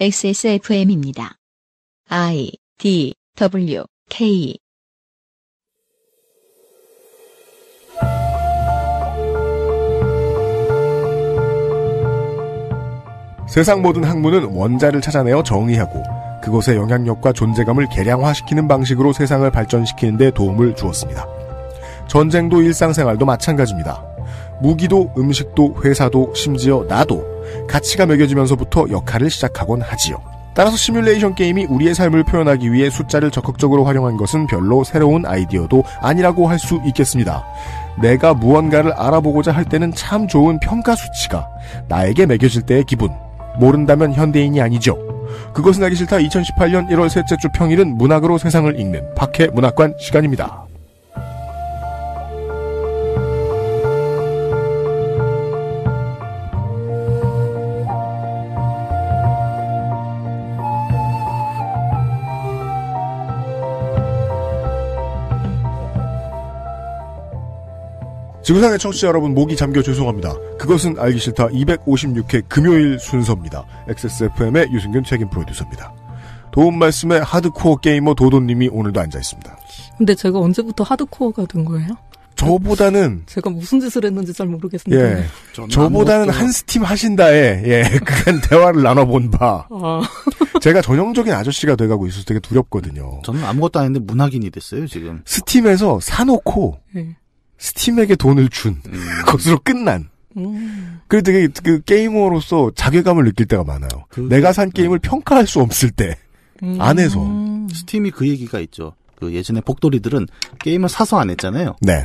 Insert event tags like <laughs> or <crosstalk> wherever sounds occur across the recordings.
XSFM입니다. I D W K 세상 모든 학문은 원자를 찾아내어 정의하고 그것의 영향력과 존재감을 개량화시키는 방식으로 세상을 발전시키는 데 도움을 주었습니다. 전쟁도 일상생활도 마찬가지입니다. 무기도 음식도 회사도 심지어 나도 가치가 매겨지면서부터 역할을 시작하곤 하지요. 따라서 시뮬레이션 게임이 우리의 삶을 표현하기 위해 숫자를 적극적으로 활용한 것은 별로 새로운 아이디어도 아니라고 할 수 있겠습니다. 내가 무언가를 알아보고자 할 때는 참 좋은 평가 수치가 나에게 매겨질 때의 기분. 모른다면 현대인이 아니죠. 그것은 하기 싫다 2018년 1월 셋째 주 평일은 문학으로 세상을 읽는 박해 문학관 시간입니다. 지구상의 청취자 여러분 목이 잠겨 죄송합니다. 그것은 알기 싫다 256회 금요일 순서입니다. XSFM의 유승균 책임 프로듀서입니다. 도움 말씀에 하드코어 게이머 도도님이 오늘도 앉아 있습니다. 근데 제가 언제부터 하드코어가 된 거예요? 저보다는 제가 무슨 짓을 했는지 잘 모르겠습니다. 예, 저보다는 한 스팀 하신다에 예, <laughs> 그간 대화를 나눠본 바. 아. <laughs> 제가 전형적인 아저씨가 돼가고 있어서 되게 두렵거든요. 저는 아무것도 아닌데 문학인이 됐어요 지금. 스팀에서 사놓고 예. 스팀에게 돈을 준 음. <laughs> 것으로 끝난. 음. 그 되게 그 게이머로서 자괴감을 느낄 때가 많아요. 그, 내가 산 게임을 음. 평가할 수 없을 때 음. 안에서 스팀이 그 얘기가 있죠. 그 예전에 복돌이들은 게임을 사서 안 했잖아요. 네.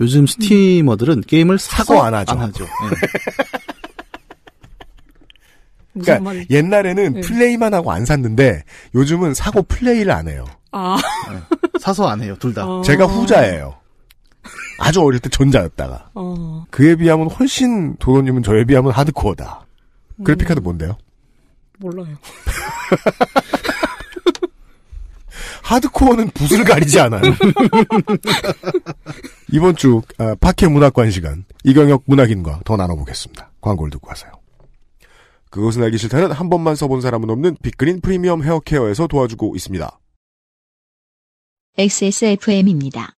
요즘 스팀머들은 게임을 사고, 안 하죠. 안 하죠. 네. <laughs> 그러니까 옛날에는 네. 플레이만 하고 안 샀는데 요즘은 사고 플레이를 안 해요. 아. 네. 사서 안 해요, 둘 다. 아. 제가 후자예요. 아주 어릴 때 전자였다가. 어. 그에 비하면 훨씬 도도님은 저에 비하면 하드코어다. 음. 그래픽카드 뭔데요? 몰라요. <laughs> 하드코어는 붓을 가리지 않아요. <laughs> 이번 주 아, 파케 문학관 시간 이경혁 문학인과 더 나눠보겠습니다. 광고를 듣고 가세요. 그것은 알기 싫다는 한 번만 써본 사람은 없는 빅그린 프리미엄 헤어케어에서 도와주고 있습니다. XSFM입니다.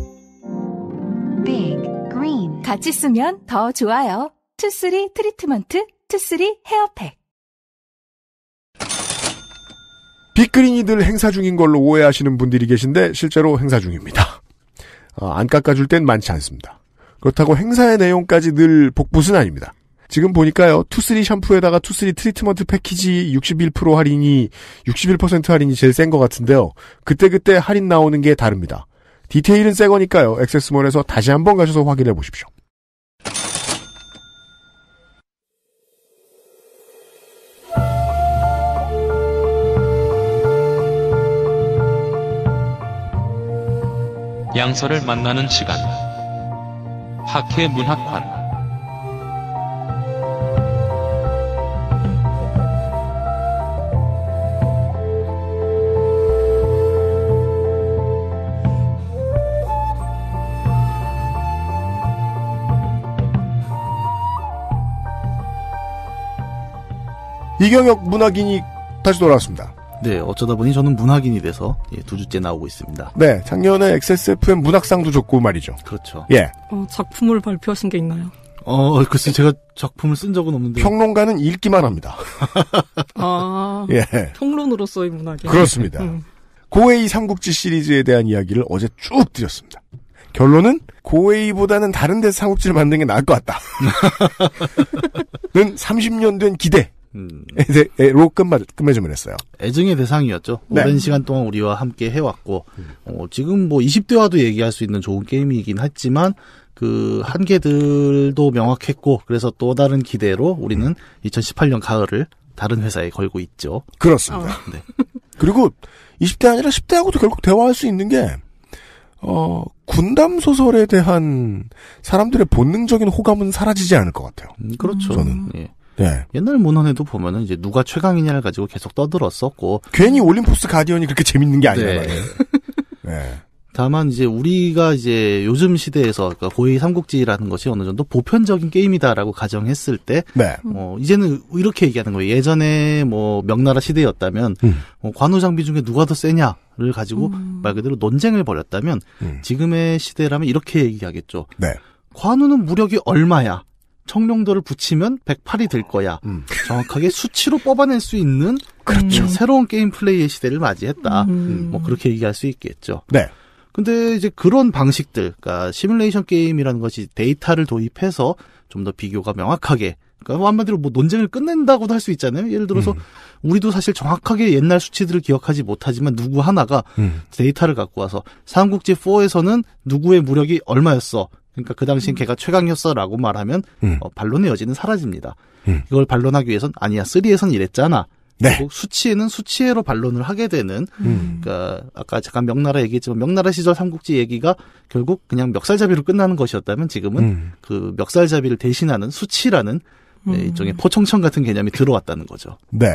같이 쓰면 더 좋아요. 투쓰리 트리트먼트 투쓰리 헤어팩 빅그린이들 행사 중인 걸로 오해하시는 분들이 계신데 실제로 행사 중입니다. 아, 안 깎아줄 땐 많지 않습니다. 그렇다고 행사의 내용까지 늘 복붙은 아닙니다. 지금 보니까요. 투쓰리 샴푸에다가 투쓰리 트리트먼트 패키지 61% 할인이 61% 할인이 제일 센 것 같은데요. 그때그때 할인 나오는 게 다릅니다. 디테일은 새 거니까요. 액세스몰에서 다시 한번 가셔서 확인해 보십시오. 양서를 만나는 시간. 학회 문학관. 이경혁 문학인이 다시 돌아왔습니다. 네, 어쩌다 보니 저는 문학인이 돼서 예, 두 주째 나오고 있습니다. 네, 작년에 XSFM 문학상도 줬고 말이죠. 그렇죠. 예. 어, 작품을 발표하신 게 있나요? 어, 글쎄 제가 작품을 쓴 적은 없는데. 평론가는 읽기만 합니다. 아, <laughs> 예. 평론으로서의 문학이. 그렇습니다. 음. 고웨이 삼국지 시리즈에 대한 이야기를 어제 쭉 드렸습니다. 결론은 고웨이보다는 다른 데서 삼국지를 만든 게 나을 것 같다. <laughs> 는 30년 된 기대. 음. 로 끝말, 끝맺음을 했어요. 애증의 대상이었죠. 네. 오랜 시간 동안 우리와 함께 해왔고, 음. 어, 지금 뭐 20대와도 얘기할 수 있는 좋은 게임이긴 했지만, 그 한계들도 명확했고, 그래서 또 다른 기대로 우리는 음. 2018년 가을을 다른 회사에 걸고 있죠. 그렇습니다. 어. 네. <laughs> 그리고 20대 아니라 10대하고도 결국 대화할 수 있는 게, 어, 군담 소설에 대한 사람들의 본능적인 호감은 사라지지 않을 것 같아요. 음, 그렇죠. 저는. 예. 네. 옛날 문헌에도 보면은 이제 누가 최강이냐를 가지고 계속 떠들었었고 괜히 올림포스 가디언이 그렇게 재밌는 게 아니란 네. 에요 네. <laughs> 예. 다만 이제 우리가 이제 요즘 시대에서 그러니까 고위 삼국지라는 것이 어느 정도 보편적인 게임이다라고 가정했을 때, 네. 어, 이제는 이렇게 얘기하는 거예요. 예전에 뭐 명나라 시대였다면 음. 어, 관우 장비 중에 누가 더 세냐를 가지고 음. 말 그대로 논쟁을 벌였다면 음. 지금의 시대라면 이렇게 얘기하겠죠. 네. 관우는 무력이 얼마야? 청룡도를 붙이면 108이 될 거야. 음. 정확하게 수치로 뽑아낼 수 있는 그렇죠. 음, 새로운 게임 플레이의 시대를 맞이했다. 음. 음. 뭐 그렇게 얘기할 수 있겠죠. 네. 근데 이제 그런 방식들, 그러니까 시뮬레이션 게임이라는 것이 데이터를 도입해서 좀 더 비교가 명확하게 그러니까 뭐 한마디로 뭐 논쟁을 끝낸다고도 할 수 있잖아요. 예를 들어서 음. 우리도 사실 정확하게 옛날 수치들을 기억하지 못하지만 누구 하나가 음. 데이터를 갖고 와서 삼국지 4에서는 누구의 무력이 얼마였어. 그러니까 그 당시엔 음. 걔가 최강이었어라고 말하면 음. 어, 반론의 여지는 사라집니다. 음. 이걸 반론하기 위해선 아니야 3에선 이랬잖아. 네. 수치에는 수치해로 반론을 하게 되는 음. 그러니까 아까 잠깐 명나라 얘기했지만 명나라 시절 삼국지 얘기가 결국 그냥 멱살잡이로 끝나는 것이었다면 지금은 음. 그 멱살잡이를 대신하는 수치라는 음. 네, 일종의 포청천 같은 개념이 들어왔다는 거죠. 네.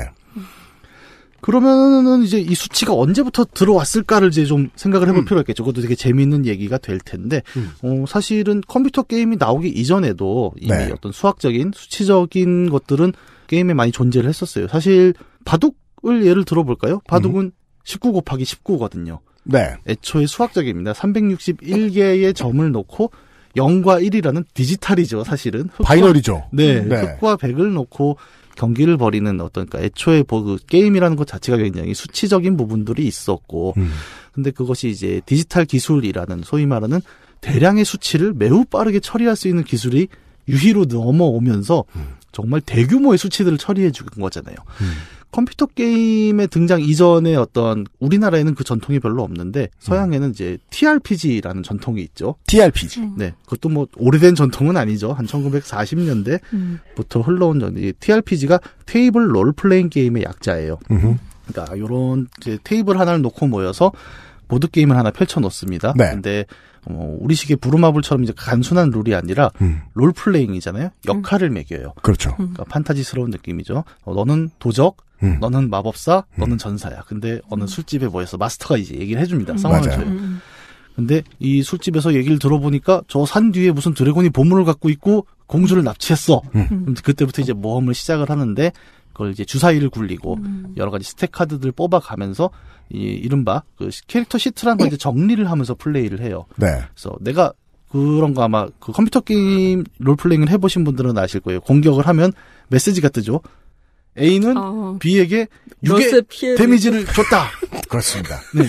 그러면은 이제 이 수치가 언제부터 들어왔을까를 이제 좀 생각을 해볼 음. 필요가 있겠죠. 그것도 되게 재미있는 얘기가 될 텐데, 음. 어, 사실은 컴퓨터 게임이 나오기 이전에도 이미 네. 어떤 수학적인, 수치적인 것들은 게임에 많이 존재를 했었어요. 사실 바둑을 예를 들어볼까요? 바둑은 음. 19 곱하기 19거든요. 네. 애초에 수학적입니다. 361개의 점을 놓고 0과 1이라는 디지털이죠, 사실은. 흑과, 바이너리죠. 네, 네. 흑과 1을 놓고 경기를 벌이는 어떤 그러니까 애초에 뭐 그 게임이라는 것 자체가 굉장히 수치적인 부분들이 있었고 음. 근데 그것이 이제 디지털 기술이라는 소위 말하는 대량의 수치를 매우 빠르게 처리할 수 있는 기술이 유희로 넘어오면서 음. 정말 대규모의 수치들을 처리해 준 거잖아요. 음. 컴퓨터 게임의 등장 이전에 어떤 우리나라에는 그 전통이 별로 없는데 음. 서양에는 이제 TRPG라는 전통이 있죠. TRPG. 음. 네. 네. 그것도 뭐 오래된 전통은 아니죠. 한 1940년대부터 음. 흘러온 전 TRPG가 테이블 롤플레잉 게임의 약자예요. 음흠. 그러니까 요런 테이블 하나를 놓고 모여서 보드 게임을 하나 펼쳐 놓습니다. 네. 근데 어, 뭐, 우리식의 부루마블처럼 이제 간순한 룰이 아니라 음. 롤플레잉이잖아요. 역할을 매겨요. 그렇죠. 그러니까 판타지스러운 느낌이죠. 어, 너는 도적, 음. 너는 마법사, 음. 너는 전사야. 근데 어느 음. 술집에 모여서 마스터가 이제 얘기를 해줍니다. 음. 상황을 줘요. 근데 이 술집에서 얘기를 들어보니까 저 산 뒤에 무슨 드래곤이 보물을 갖고 있고 공주를 납치했어. 음. 그때부터 이제 모험을 시작을 하는데 그걸 이제 주사위를 굴리고 음. 여러 가지 스택 카드들 뽑아가면서 이 이른바 그 캐릭터 시트라는 걸 이제 정리를 하면서 플레이를 해요. 네. 그래서 내가 그런 거 아마 그 컴퓨터 게임 롤플레잉을 해보신 분들은 아실 거예요. 공격을 하면 메시지가 뜨죠. A는 어. B에게 6의 데미지를 줬다. <laughs> 그렇습니다. 네.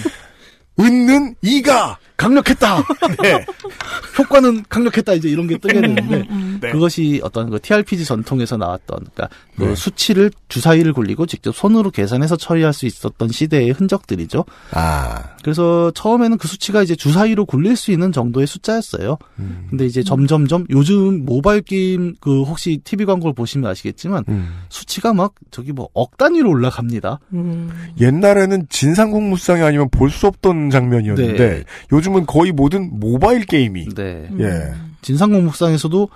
은는 이가 강력했다. <laughs> 네. <laughs> 효과는 강력했다. 이제 이런 게 뜨게 음, 되는데 음, 음. 네. 그것이 어떤 그 TRPG 전통에서 나왔던 그러니까 그 네. 수치를 주사위를 굴리고 직접 손으로 계산해서 처리할 수 있었던 시대의 흔적들이죠. 아. 그래서 처음에는 그 수치가 이제 주사위로 굴릴 수 있는 정도의 숫자였어요. 음. 근데 이제 점점점 요즘 모바일 게임 그 혹시 TV 광고를 보시면 아시겠지만 음. 수치가 막 저기 뭐 억 단위로 올라갑니다. 음. 옛날에는 진상공무상이 아니면 볼 수 없던 장면이었는데 네. 요즘 요즘은 거의 모든 모바일 게임이. 네. 예. 음. 진상공목상에서도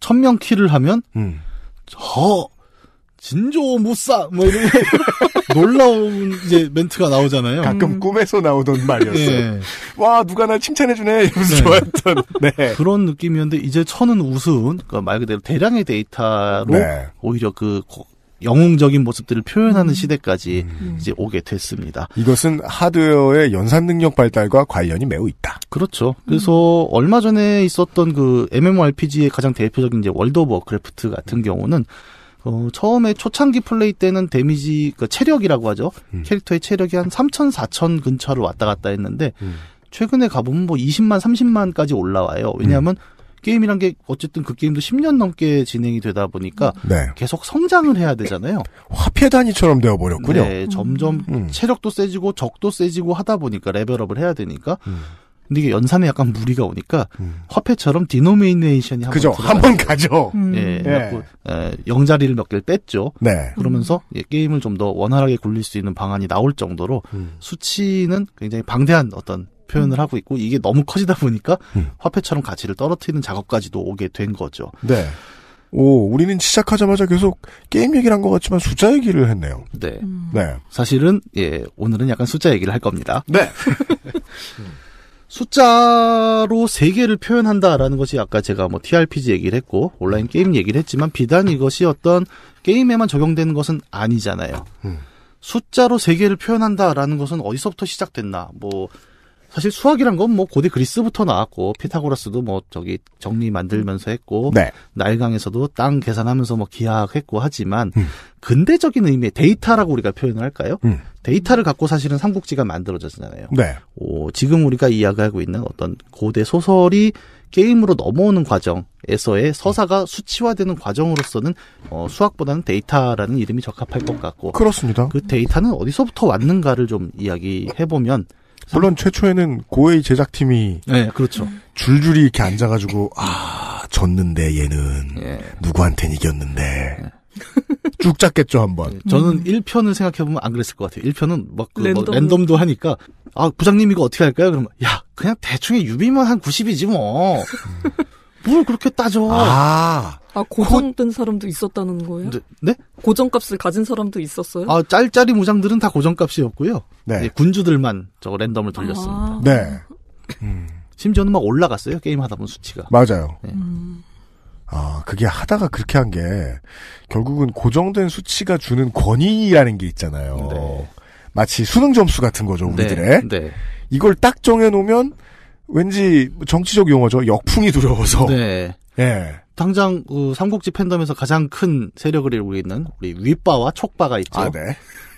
천명 키를 하면, 음. 저, 진조 못사! 뭐 이런 <laughs> 놀라운 이제 멘트가 나오잖아요. 가끔 음. 꿈에서 나오던 말이었어요. 네. 와, 누가 나 칭찬해주네. 이러면서 네. 좋아했던. 네. <laughs> 그런 느낌이었는데, 이제 천은 우스운, 그러니까 말 그대로 대량의 데이터로 네. 오히려 그, 영웅적인 모습들을 표현하는 음. 시대까지 음. 음. 이제 오게 됐습니다. 이것은 하드웨어의 연산 능력 발달과 관련이 매우 있다. 그렇죠. 음. 그래서 음. 얼마 전에 있었던 그 MMORPG의 가장 대표적인 이제 월드 오브 크래프트 같은 경우는 어, 처음에 초창기 플레이 때는 데미지, 그 체력이라고 하죠. 음. 캐릭터의 체력이 한 3천, 4천 근처로 왔다 갔다 했는데, 최근에 가보면 뭐 20만, 30만까지 올라와요. 왜냐하면 음. 게임이란 게 어쨌든 그 게임도 10년 넘게 진행이 되다 보니까 네. 계속 성장을 해야 되잖아요. 화폐 단위처럼 되어버렸군요. 네, 점점 음, 음. 체력도 세지고 적도 세지고 하다 보니까 레벨업을 해야 되니까. 음. 근데 이게 연산에 약간 무리가 오니까 음. 화폐처럼 디노메이네이션이 한번 그죠 한번 가죠. 음. 예, 네. 예, 영자리를 몇 개를 뺐죠. 네. 그러면서 예, 게임을 좀 더 원활하게 굴릴 수 있는 방안이 나올 정도로 수치는 굉장히 방대한 어떤 표현을 하고 있고 이게 너무 커지다 보니까 음. 화폐처럼 가치를 떨어뜨리는 작업까지도 오게 된 거죠. 네. 오, 우리는 시작하자마자 계속 게임 얘기를 한 것 같지만 숫자 얘기를 했네요. 네. 음. 네. 사실은, 예, 오늘은 약간 숫자 얘기를 할 겁니다. 네. <laughs> 숫자로 세계를 표현한다라는 것이 아까 제가 뭐 TRPG 얘기를 했고, 온라인 게임 얘기를 했지만, 비단 이것이 어떤 게임에만 적용되는 것은 아니잖아요. 음. 숫자로 세계를 표현한다라는 것은 어디서부터 시작됐나, 뭐, 사실 수학이란 건 뭐 고대 그리스부터 나왔고 피타고라스도 뭐 저기 정리 만들면서 했고 네. 날강에서도 땅 계산하면서 뭐 기하학했고 하지만 음. 근대적인 의미의 데이터라고 우리가 표현을 할까요? 음. 데이터를 갖고 사실은 삼국지가 만들어졌잖아요. 네. 오, 지금 우리가 이야기하고 있는 어떤 고대 소설이 게임으로 넘어오는 과정에서의 서사가 수치화되는 과정으로서는 어, 수학보다는 데이터라는 이름이 적합할 것 같고 그렇습니다. 그 데이터는 어디서부터 왔는가를 좀 이야기해 보면 물론 최초에는 고의 제작팀이 네, 그렇죠. 줄줄이 이렇게 앉아가지고 아 졌는데 얘는 예. 누구한테 이겼는데 예. 쭉 짰겠죠 한번. 예, 저는 음. 1편을 생각해보면 안 그랬을 것 같아요. 1편은 막, 그뭐 랜덤. 도 하니까 아 부장님 이거 어떻게 할까요? 그러면 야 그냥 대충의 유비만 한 90이지 뭐. <laughs> 뭘 그렇게 따져? 아. 아 고정된 사람도 있었다는 거예요? 네, 네? 고정값을 가진 사람도 있었어요? 아짤짜리 무장들은 다 고정값이었고요. 네. 네 군주들만 저 랜덤을 돌렸습니다. 아. 네. 음. 심지어는 막 올라갔어요 게임 하다 보면 수치가. 맞아요. 네. 음. 아 그게 하다가 그렇게 한 게 결국은 고정된 수치가 주는 권위라는 게 있잖아요. 네. 마치 수능 점수 같은 거죠 네. 우리들의. 네. 이걸 딱 정해놓으면 왠지 정치적 용어죠. 역풍이 두려워서. 네. 예. 당장 어, 삼국지 팬덤에서 가장 큰 세력을 이루고 있는 우리 윗바와 촉바가 있죠. 아, 네.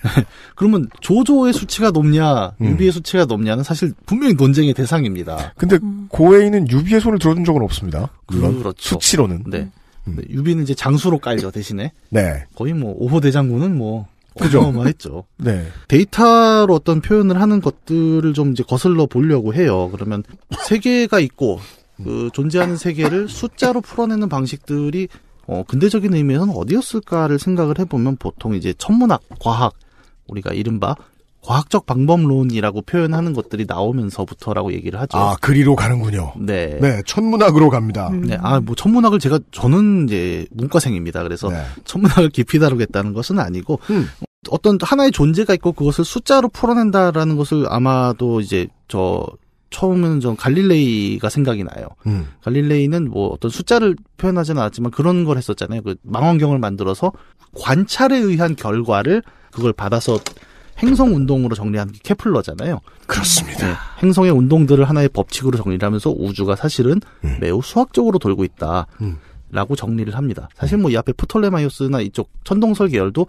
<laughs> 그러면 조조의 수치가 높냐, 음. 유비의 음. 수치가 높냐는 사실 분명히 논쟁의 대상입니다. 근데 고해인은 유비의 손을 들어준 적은 없습니다. 물론 그렇죠. 수치로는. 네. 음. 유비는 이제 장수로 깔죠 대신에. 네. 거의 뭐 오호 대장군은 뭐 그죠? 했죠 <laughs> 네. 데이터로 어떤 표현을 하는 것들을 좀 이제 거슬러 보려고 해요. 그러면 세계가 있고 그 존재하는 세계를 숫자로 풀어내는 방식들이 어 근대적인 의미에서는 어디였을까를 생각을 해보면 보통 이제 천문학, 과학 우리가 이른바 과학적 방법론이라고 표현하는 것들이 나오면서부터라고 얘기를 하죠. 아, 그리로 가는군요. 네. 네, 천문학으로 갑니다. 음. 네, 아, 뭐, 천문학을 제가, 저는 이제 문과생입니다. 그래서 네. 천문학을 깊이 다루겠다는 것은 아니고, 음. 어떤 하나의 존재가 있고 그것을 숫자로 풀어낸다라는 것을 아마도 이제 저, 처음에는 좀 갈릴레이가 생각이 나요. 음. 갈릴레이는 뭐 어떤 숫자를 표현하지는 않았지만 그런 걸 했었잖아요. 그 망원경을 만들어서 관찰에 의한 결과를 그걸 받아서 행성 운동으로 정리하는 게 케플러잖아요. 그렇습니다. 네, 행성의 운동들을 하나의 법칙으로 정리를 하면서 우주가 사실은 음. 매우 수학적으로 돌고 있다. 음. 라고 정리를 합니다. 사실 음. 뭐이 앞에 프톨레마이오스나 이쪽 천동설 계열도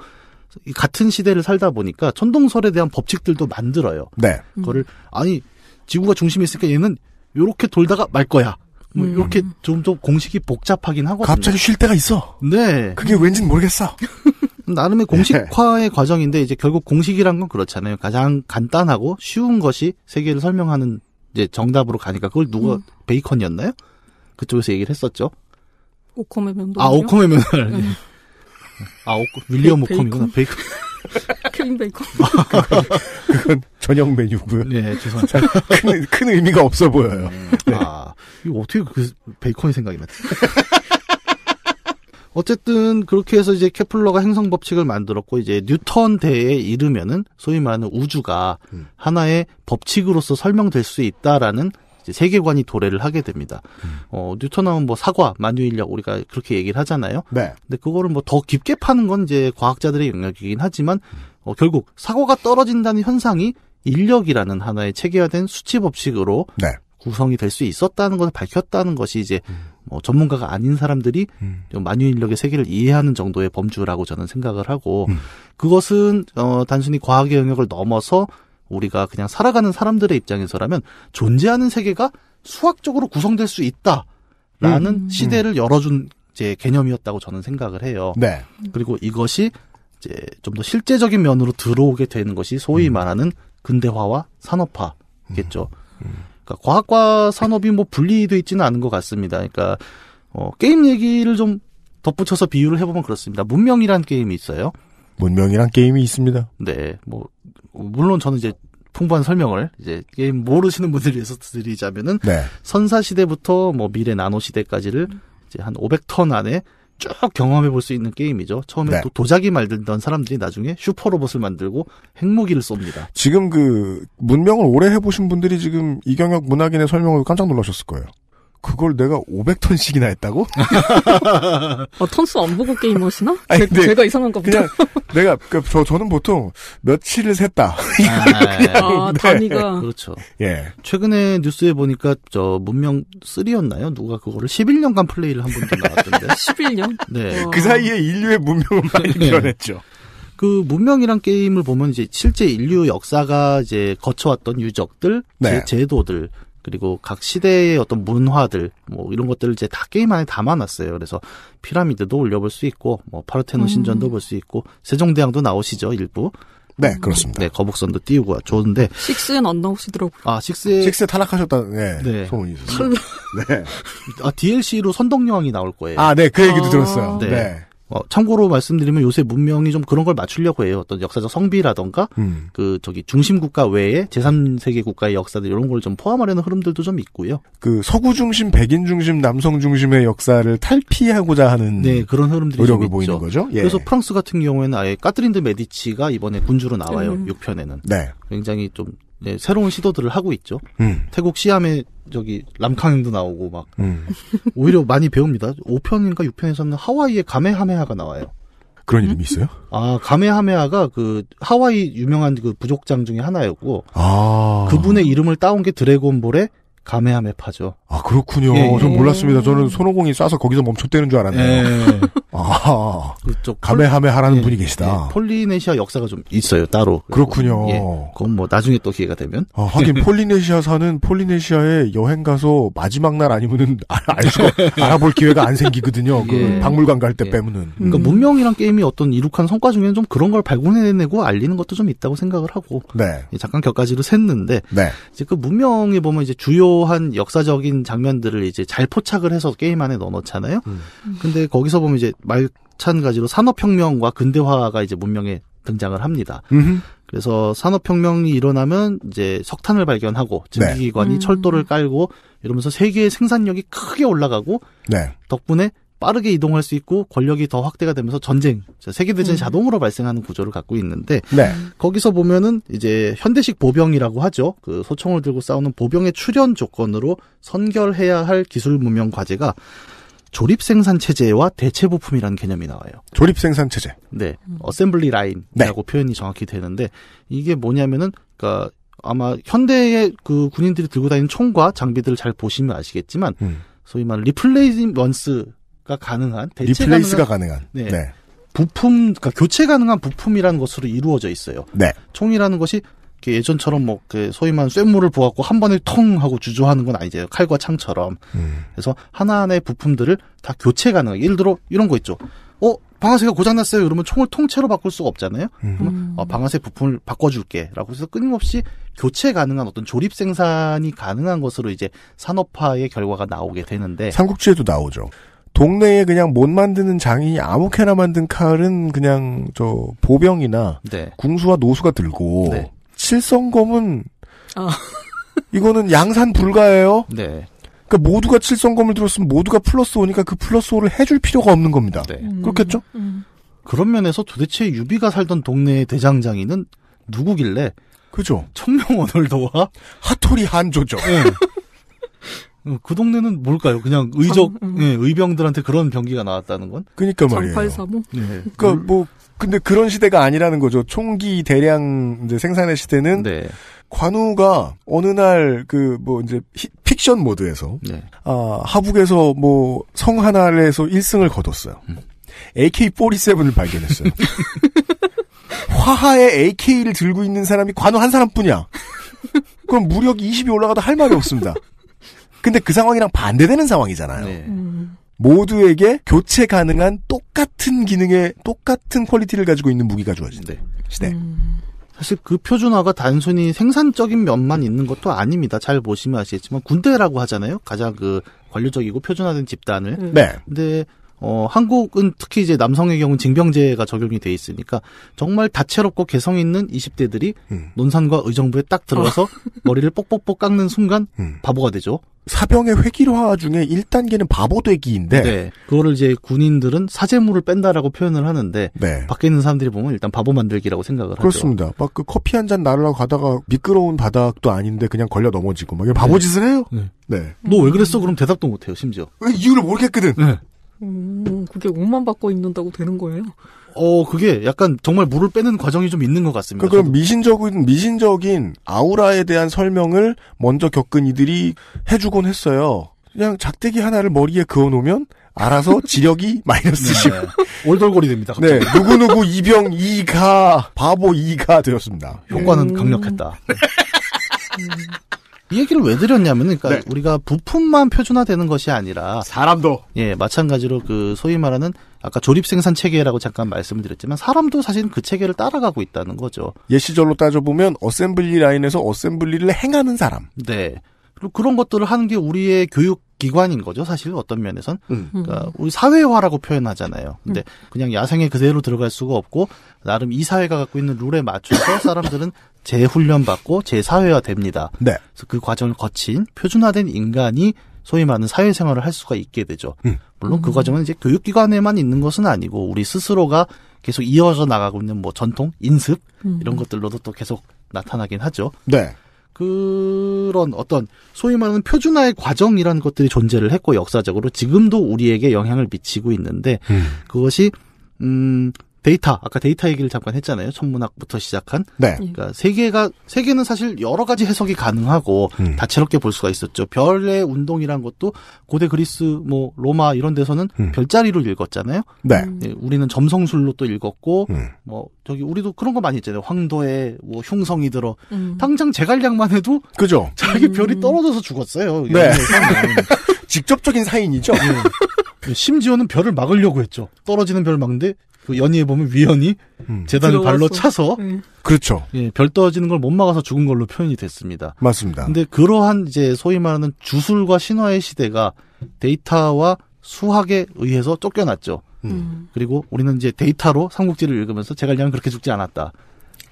같은 시대를 살다 보니까 천동설에 대한 법칙들도 만들어요. 네. 그거를 아니 지구가 중심에 있으니까 얘는 요렇게 돌다가 말 거야. 뭐 이렇게 음. 좀더 공식이 복잡하긴 하거든요. 갑자기 쉴 때가 있어. 네. 그게 왠지는 모르겠어. <laughs> 나름의 공식화의 <laughs> 네. 과정인데 이제 결국 공식이란 건 그렇잖아요. 가장 간단하고 쉬운 것이 세계를 설명하는 이제 정답으로 가니까 그걸 누가 음. 베이컨이었나요? 그쪽에서 얘기를 했었죠. 오컴의 면도. 아 오컴의 면도. 네. <laughs> 아오 윌리엄 오컴이구나 베이컨. 퀸 베이컨. <laughs> 그건, 그건 저녁 메뉴고요. 네 죄송합니다. 큰, 큰 의미가 없어 보여요. 네. 아 이거 어떻게 그 베이컨이 생각이 났지? 어쨌든 그렇게 해서 이제 케플러가 행성 법칙을 만들었고 이제 뉴턴 대에 이르면은 소위 말하는 우주가 음. 하나의 법칙으로서 설명될 수 있다라는 이제 세계관이 도래를 하게 됩니다. 음. 어, 뉴턴하면 뭐 사과, 만유인력 우리가 그렇게 얘기를 하잖아요. 네. 근데 그거를 뭐 더 깊게 파는 건 이제 과학자들의 영역이긴 하지만 음. 어, 결국 사과가 떨어진다는 현상이 인력이라는 하나의 체계화된 수치 법칙으로 네. 구성이 될 수 있었다는 것을 밝혔다는 것이 이제 음. 뭐 전문가가 아닌 사람들이 음. 만유 인력의 세계를 이해하는 정도의 범주라고 저는 생각을 하고 음. 그것은 어 단순히 과학의 영역을 넘어서 우리가 그냥 살아가는 사람들의 입장에서라면 존재하는 세계가 수학적으로 구성될 수 있다라는 음. 시대를 음. 열어준 제 개념이었다고 저는 생각을 해요. 네. 그리고 이것이 이제 좀 더 실제적인 면으로 들어오게 되는 것이 소위 음. 말하는 근대화와 산업화겠죠. 음. 그러니까 과학과 산업이 뭐분리되어 있지는 않은 것 같습니다. 그러니까 어, 게임 얘기를 좀 덧붙여서 비유를 해보면 그렇습니다. 문명이란 게임이 있어요. 문명이란 게임이 있습니다. 네, 뭐 물론 저는 이제 풍부한 설명을 이제 게임 모르시는 분들 위해서 드리자면은 네. 선사 시대부터 뭐 미래 나노 시대까지를 이제 한 500턴 안에 쭉 경험해 볼 수 있는 게임이죠. 처음에 네. 또 도자기 만들던 사람들이 나중에 슈퍼로봇을 만들고 핵무기를 쏩니다. 지금 그 문명을 오래 해보신 분들이 지금 이경혁 문학인의 설명을 깜짝 놀라셨을 거예요. 그걸 내가 500톤씩이나 했다고? 어, 톤수 안 보고 게임하시나? 제, 가 이상한 것보다. 내가 그저 저는 보통 며칠을 샜다. 아, <laughs> 예, 예. 아 네. 단위가 네, 그렇죠. 예. 최근에 뉴스에 보니까 저 문명 3였나요? 누가 그거를 11년간 플레이를 한 분도 나왔던데. 11년? <laughs> 네. 와. 그 사이에 인류의 문명은 많이 네. 변했죠. 그 문명이란 게임을 보면 이제 실제 인류 역사가 이제 거쳐왔던 유적들, 네. 제, 제도들 그리고 각 시대의 어떤 문화들 뭐 이런 것들을 이제 다 게임 안에 담아놨어요. 그래서 피라미드도 올려볼 수 있고 뭐 파르테논 음. 신전도 음. 볼수 있고 세종대왕도 나오시죠 일부. 네 그렇습니다. 네 거북선도 띄우고 좋은데. 식스는 안나오시더라고아 식스에 식스 탈락하셨다. 네, 네. 소문이 있었어요. 네. 아 DLC로 선덕여왕이 나올 거예요. 아 네 그 얘기도 아~ 들었어요. 네. 네. 어, 참고로 말씀드리면 요새 문명이 좀 그런 걸 맞추려고 해요. 어떤 역사적 성비라던가, 음. 그, 저기, 중심국가 외에 제3세계 국가의 역사들 이런 걸 좀 포함하려는 흐름들도 좀 있고요. 그, 서구 중심, 백인 중심, 남성 중심의 역사를 탈피하고자 하는. 네, 그런 흐름들이 노력을 보이는 거죠. 예. 그래서 프랑스 같은 경우에는 아예 까트린드 메디치가 이번에 군주로 나와요. 음. 6편에는. 네. 굉장히 좀 네, 새로운 시도들을 하고 있죠. 음. 태국 시암에 저기 람캉도 카 나오고 막 음. 오히려 많이 배웁니다. 5편인가 6편에서는 하와이의 가메하메하가 나와요. 그런 이름이 있어요? 아 가메하메하가 그 하와이 유명한 그 부족장 중에 하나였고 아. 그분의 이름을 따온 게 드래곤볼의 감해함에 파죠. 아 그렇군요. 예, 예. 전 몰랐습니다. 저는 손오공이 쏴서 거기서 멈췄대는 줄 알았네요. 예. <laughs> 아 그쪽 감해함에 하라는 예, 분이 계시다. 예, 폴리네시아 역사가 좀 있어요 따로. 그렇군요. 예, 그건 뭐 나중에 또 기회가 되면. 아, 하긴 폴리네시아사는 폴리네시아에 여행 가서 마지막 날 아니면은 <laughs> 알수 알아볼 기회가 안 생기거든요. 그 예. 박물관 갈 때 빼면은. 그러니까 음. 문명이란 게임이 어떤 이룩한 성과 중에는 좀 그런 걸 발굴해내고 알리는 것도 좀 있다고 생각을 하고. 네. 잠깐 곁가지로 샜는데. 네. 이제 그 문명에 보면 이제 주요 그러한 역사적인 장면들을 이제 잘 포착을 해서 게임 안에 넣어놓잖아요. 음. 근데 거기서 보면 이제 마찬가지로 산업혁명과 근대화가 이제 문명에 등장을 합니다. 음흠. 그래서 산업혁명이 일어나면 이제 석탄을 발견하고 네. 증기기관이 네. 철도를 깔고 이러면서 세계의 생산력이 크게 올라가고 네. 덕분에 빠르게 이동할 수 있고 권력이 더 확대가 되면서 전쟁, 세계 대전이 음. 자동으로 발생하는 구조를 갖고 있는데 네. 거기서 보면은 이제 현대식 보병이라고 하죠. 그 소총을 들고 싸우는 보병의 출현 조건으로 선결해야 할 기술 무명 과제가 조립 생산 체제와 대체 부품이라는 개념이 나와요. 조립 생산 체제. 네. 음. 어셈블리 라인이라고 네. 표현이 정확히 되는데 이게 뭐냐면은 그니까 아마 현대의 그 군인들이 들고 다니는 총과 장비들을 잘 보시면 아시겠지만 음. 소위 말해 리플레이먼스 가 가능한 대 리플레이스가 가능한, 가능한. 네. 네. 부품 그러니까 교체 가능한 부품이라는 것으로 이루어져 있어요. 네. 총이라는 것이 예전처럼 뭐그 소위 말하는 쇳물을 부어갖고 한 번에 통 하고 주저하는 건 아니죠. 칼과 창처럼. 음. 그래서 하나의 부품들을 다 교체 가능한. 예를 들어 이런 거 있죠. 어 방아쇠가 고장났어요. 그러면 총을 통째로 바꿀 수가 없잖아요. 음. 그러면 어, 방아쇠 부품을 바꿔줄게라고 해서 끊임없이 교체 가능한 어떤 조립 생산이 가능한 것으로 이제 산업화의 결과가 나오게 되는데 삼국지에도 나오죠. 동네에 그냥 못 만드는 장이 아무캐나 만든 칼은 그냥 저 보병이나 네. 궁수와 노수가 들고 네. 칠성검은 아. <laughs> 이거는 양산 불가예요. 네. 그러니까 모두가 칠성검을 들었으면 모두가 플러스 오니까 그 플러스 오를 해줄 필요가 없는 겁니다. 네. 음. 그렇겠죠? 음. 그런 면에서 도대체 유비가 살던 동네의 대장장이는 누구길래? 그죠? 청명원을도와 하토리 한조죠. 네. 어, 그 동네는 뭘까요? 그냥 의적, 아, 음. 예, 의병들한테 그런 병기가 나왔다는 건? 그니까 말이에요. 정팔사모? 예. 그니까 뭐, 음. 근데 그런 시대가 아니라는 거죠. 총기 대량 생산의 시대는. 네. 관우가 어느 날 그 뭐 이제 히, 픽션 모드에서. 네. 아, 하북에서 뭐 성 하나에서 1승을 거뒀어요. 음. AK-47을 발견했어요. <laughs> 화하에 AK를 들고 있는 사람이 관우 한 사람뿐이야. 그럼 무력 20이 올라가도 할 말이 없습니다. 근데 그 상황이랑 반대되는 상황이잖아요. 네. 모두에게 교체 가능한 똑같은 기능의 똑같은 퀄리티를 가지고 있는 무기가 주어진대. 시대. 네. 네. 음. 사실 그 표준화가 단순히 생산적인 면만 있는 것도 아닙니다. 잘 보시면 아시겠지만 군대라고 하잖아요. 가장 그 관료적이고 표준화된 집단을. 네. 네. 근데 어, 한국은 특히 이제 남성의 경우 징병제가 적용이 돼 있으니까 정말 다채롭고 개성 있는 20대들이 음. 논산과 의정부에 딱 들어와서 어. <laughs> 머리를 뽁뽁뽁 깎는 순간 음. 바보가 되죠. 사병의 획일화 중에 1단계는 바보되기인데 네. 그거를 이제 군인들은 사제물을 뺀다라고 표현을 하는데 네. 밖에 있는 사람들이 보면 일단 바보 만들기라고 생각을 그렇습니다. 하죠. 그렇습니다. 막 그 커피 한 잔 나르려고 가다가 미끄러운 바닥도 아닌데 그냥 걸려 넘어지고 막 이런 네. 바보짓을 해요. 네. 네. 너 왜 그랬어? 그럼 대답도 못 해요, 심지어. 왜 이유를 모르겠거든. 네. 음, 그게 옷만 바꿔 입는다고 되는 거예요? 어, 그게 약간 정말 물을 빼는 과정이 좀 있는 것 같습니다. 그럼 미신적인, 미신적인 아우라에 대한 설명을 먼저 겪은 이들이 해주곤 했어요. 그냥 작대기 하나를 머리에 그어놓으면 알아서 <laughs> 지력이 마이너스 10. 네. 올돌고리 됩니다. 갑자기. 네. 누구누구 이병 이가, 바보 이가 되었습니다. 효과는 음... 강력했다. 음... 이 얘기를 왜드렸냐면 그러니까 네. 우리가 부품만 표준화되는 것이 아니라 사람도 예 마찬가지로 그 소위 말하는 아까 조립 생산 체계라고 잠깐 말씀드렸지만 사람도 사실 그 체계를 따라가고 있다는 거죠. 예시절로 따져 보면 어셈블리 라인에서 어셈블리를 행하는 사람. 네. 그런 것들을 하는 게 우리의 교육 기관인 거죠, 사실 어떤 면에선. 음. 그러니까 음. 우리 사회화라고 표현하잖아요. 근데 음. 그냥 야생에 그대로 들어갈 수가 없고 나름 이 사회가 갖고 있는 룰에 맞춰서 <coughs> 사람들은 재훈련받고 재사회화됩니다. 네. 그래서 그 과정을 거친 표준화된 인간이 소위 말하는 사회생활을 할 수가 있게 되죠. 음. 물론 그 음. 과정은 이제 교육기관에만 있는 것은 아니고 우리 스스로가 계속 이어져 나가고 있는 뭐 전통, 인습 음. 이런 것들로도 또 계속 나타나긴 하죠. 네. 그런 어떤 소위 말하는 표준화의 과정이라는 것들이 존재를 했고 역사적으로 지금도 우리에게 영향을 미치고 있는데 음. 그것이 음 데이터 아까 데이터 얘기를 잠깐 했잖아요 천문학부터 시작한 네. 예. 그러니까 세계가 세계는 사실 여러 가지 해석이 가능하고 음. 다채롭게 볼 수가 있었죠 별의 운동이란 것도 고대 그리스 뭐 로마 이런 데서는 음. 별자리로 읽었잖아요 네. 예, 우리는 점성술로 또 읽었고 음. 뭐 저기 우리도 그런 거 많이 있잖아요 황도에 뭐 흉성이 들어 음. 당장 제갈량만 해도 그죠 자기 음. 별이 떨어져서 죽었어요 네. <laughs> 직접적인 사인이죠. 예. 심지어는 별을 막으려고 했죠. 떨어지는 별을 막는데 그 연희에 보면 위헌이 음. 재단을 발로 차서 네. 그렇죠. 예, 별 떨어지는 걸 못 막아서 죽은 걸로 표현이 됐습니다. 맞습니다. 근데 그러한 이제 소위 말하는 주술과 신화의 시대가 데이터와 수학에 의해서 쫓겨났죠. 음. 그리고 우리는 이제 데이터로 삼국지를 읽으면서 제갈량은 그렇게 죽지 않았다.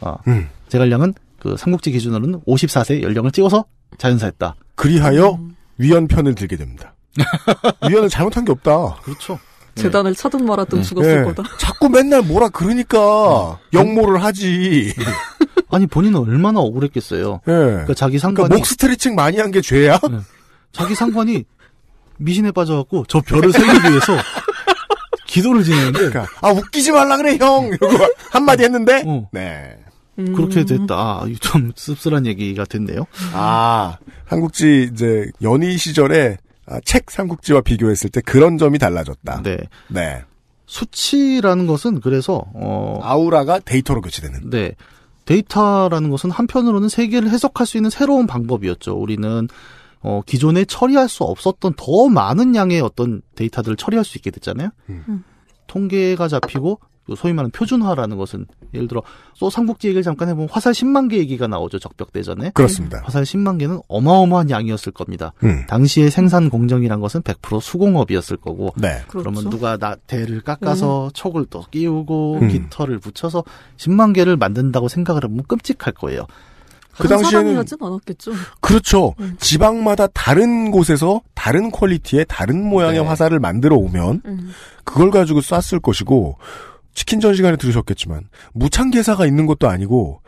아, 음. 제갈량은 그 삼국지 기준으로는 54세 연령을 찍어서 자연사했다. 그리하여 음. 위헌 편을 들게 됩니다. <laughs> 위헌을 잘못한 게 없다. 그렇죠. 재단을 차든 말았든 죽었을 거다. 자꾸 맨날 뭐라 그러니까 네. 역모를 하지. <laughs> 아니 본인은 얼마나 억울했겠어요. 네. 그러니까 자기 그러니까 상관이 그러니까 목 스트레칭 많이 한 게 죄야? 네. 자기 상관이 미신에 빠져갖고 저 별을 살기 위해서 기도를 지내는데 그러니까, 아 웃기지 말라 그래 형이러 한마디 했는데 어. 네 음. 그렇게 됐다. 아, 좀 씁쓸한 얘기 같은데요. 아 한국지 이제 연희 시절에 아, 책 삼국지와 비교했을 때 그런 점이 달라졌다. 네. 네. 수치라는 것은 그래서 어 아우라가 데이터로 교체되는. 네. 데이터라는 것은 한편으로는 세계를 해석할 수 있는 새로운 방법이었죠. 우리는 어 기존에 처리할 수 없었던 더 많은 양의 어떤 데이터들을 처리할 수 있게 됐잖아요. 음. 음. 통계가 잡히고 뭐 소위 말하는 표준화라는 것은 예를 들어 소상복지 얘기를 잠깐 해보면 화살 10만 개 얘기가 나오죠 적벽대전에 그렇습니다. 화살 10만 개는 어마어마한 양이었을 겁니다. 음. 당시의 생산 공정이란 것은 100% 수공업이었을 거고 네. 그러면 그렇죠. 누가 나 대를 깎아서 음. 촉을 또 끼우고 음. 깃털을 붙여서 10만 개를 만든다고 생각을 하면 끔찍할 거예요. 그 당시에는 않았겠죠. 그렇죠. 음. 지방마다 다른 곳에서 다른 퀄리티의 다른 모양의 네. 화살을 만들어 오면 음. 그걸 가지고 쐈을 것이고 치킨 전시관에 들으셨겠지만 무창개사가 있는 것도 아니고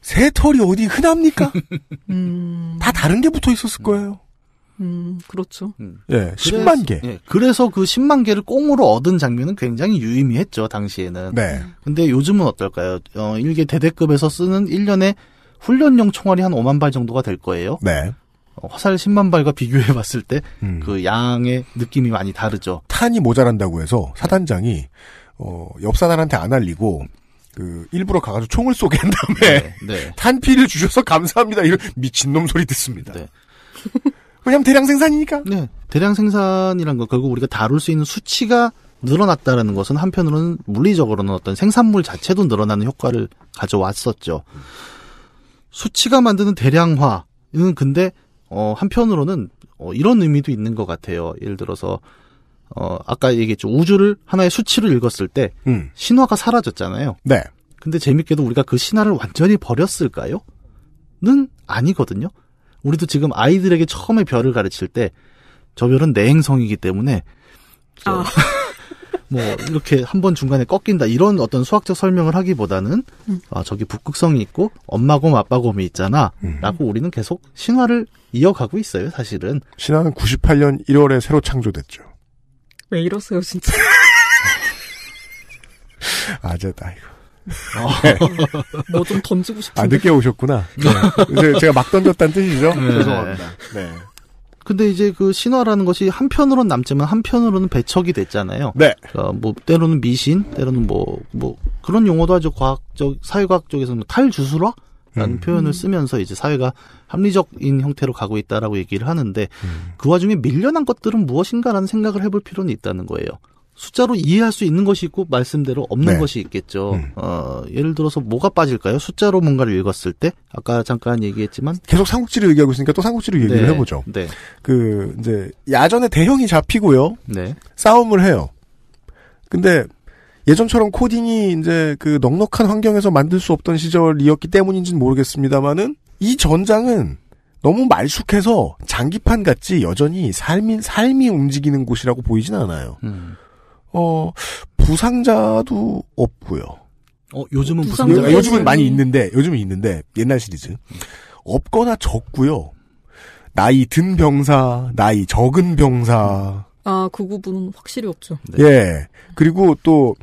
새털이 어디 흔합니까? <laughs> 음... 다 다른 게 붙어 있었을 음. 거예요. 음, 그렇죠. 음. 예, 10만 개. 예, 그래서 그 10만 개를 꽁으로 얻은 장면은 굉장히 유의미했죠, 당시에는. 네. 근데 요즘은 어떨까요? 어, 일개 대대급에서 쓰는 1년에 훈련용 총알이 한 5만 발 정도가 될 거예요. 네. 어, 화살 10만 발과 비교해 봤을 때그 음. 양의 느낌이 많이 다르죠. 탄이 모자란다고 해서 사단장이 네. 어, 옆 사람한테 안 알리고 그 일부러 가가지고 총을 쏘게 한 다음에 네, 네. <laughs> 탄피를 주셔서 감사합니다. 이런 미친놈 소리 듣습니다. 네. 왜냐면 대량 생산이니까. 네, 대량 생산이란 건 결국 우리가 다룰 수 있는 수치가 늘어났다라는 것은 한편으로는 물리적으로는 어떤 생산물 자체도 늘어나는 효과를 가져왔었죠. 수치가 만드는 대량화는 근데 어 한편으로는 어 이런 의미도 있는 것 같아요. 예를 들어서 어, 아까 얘기했죠. 우주를 하나의 수치로 읽었을 때 음. 신화가 사라졌잖아요. 네. 근데 재밌게도 우리가 그 신화를 완전히 버렸을까요? 는 아니거든요. 우리도 지금 아이들에게 처음에 별을 가르칠 때 저 별은 내행성이기 때문에 아. <laughs> 뭐 이렇게 한 번 중간에 꺾인다 이런 어떤 수학적 설명을 하기보다는 음. 아 저기 북극성이 있고 엄마곰 아빠곰이 있잖아라고 음. 우리는 계속 신화를 이어가고 있어요 사실은 신화는 98년 1월에 새로 창조됐죠. 왜 이러세요, 진짜. <laughs> 아저다, 이거. 어. 뭐좀 던지고 싶은데. 아, 늦게 오셨구나. 네. 제가 막 던졌다는 뜻이죠? 네. 죄송합니다. 네. 근데 이제 그 신화라는 것이 한편으로는 남지만 한편으로는 배척이 됐잖아요. 네. 그러니까 뭐 때로는 미신, 때로는 뭐뭐 뭐 그런 용어도 아주 과학적 사회과학 쪽에서는 탈주술화 라는 음. 표현을 쓰면서 이제 사회가 합리적인 형태로 가고 있다라고 얘기를 하는데 음. 그 와중에 밀려난 것들은 무엇인가라는 생각을 해볼 필요는 있다는 거예요. 숫자로 이해할 수 있는 것이 있고 말씀대로 없는 네. 것이 있겠죠. 음. 어, 예를 들어서 뭐가 빠질까요? 숫자로 뭔가를 읽었을 때 아까 잠깐 얘기했지만 계속 삼국지를 얘기하고 있으니까 또 삼국지를 얘기를 네. 해보죠. 네. 그 이제 야전에 대형이 잡히고요. 네. 싸움을 해요. 근데 예전처럼 코딩이 이제 그 넉넉한 환경에서 만들 수 없던 시절이었기 때문인지는 모르겠습니다만은 이 전장은 너무 말쑥해서 장기판 같이 여전히 삶이 삶이 움직이는 곳이라고 보이진 않아요. 음. 어 부상자도 없고요. 어 요즘은 부상자 부상... 요즘은 많이 있는데 요즘은 있는데 옛날 시리즈 없거나 적고요. 나이 든 병사, 나이 적은 병사, 아, 그 부분은 확실히 없죠. 네. 예. 그리고 또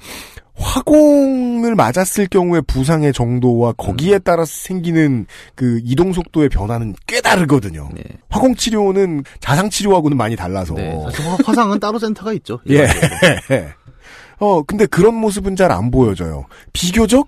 화공을 맞았을 경우에 부상의 정도와 거기에 음. 따라서 생기는 그 이동 속도의 변화는 꽤 다르거든요. 네. 화공 치료는 자상 치료하고는 많이 달라서. 네. 사실 <laughs> 화상은 따로 센터가 있죠. 예. 어, 근데 그런 모습은 잘 안 보여져요. 비교적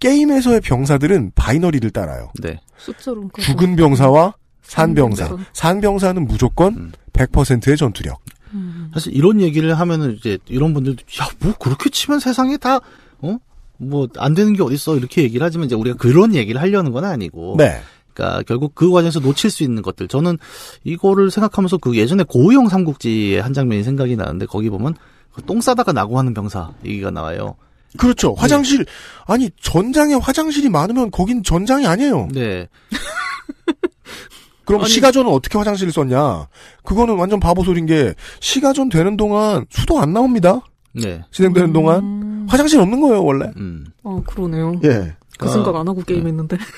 게임에서의 병사들은 바이너리를 따라요. 네. 숫자로 죽은 병사와 산병사. 네. 산병사는 무조건 100%의 음. 전투력. 음. 사실 이런 얘기를 하면은 이제 이런 분들도 야 뭐 그렇게 치면 세상에 다 어? 뭐 안 되는 게 어딨어 이렇게 얘기를 하지만 이제 우리가 그런 얘기를 하려는 건 아니고 네. 그러니까 결국 그 과정에서 놓칠 수 있는 것들 저는 이거를 생각하면서 그 예전에 고우영 삼국지의 한 장면이 생각이 나는데 거기 보면 그 똥 싸다가 나고 하는 병사 얘기가 나와요. 그렇죠. 네. 화장실 네. 아니 전장에 화장실이 많으면 거긴 전장이 아니에요. 네. <laughs> 그럼 아니, 시가전은 어떻게 화장실 을 썼냐? 그거는 완전 바보 소린 게 시가전 되는 동안 수도 안 나옵니다. 네. 진행되는 음... 동안 화장실 없는 거예요 원래. 음. 아 그러네요. 예. 그 아, 생각 안 하고 게임했는데. 네. <laughs>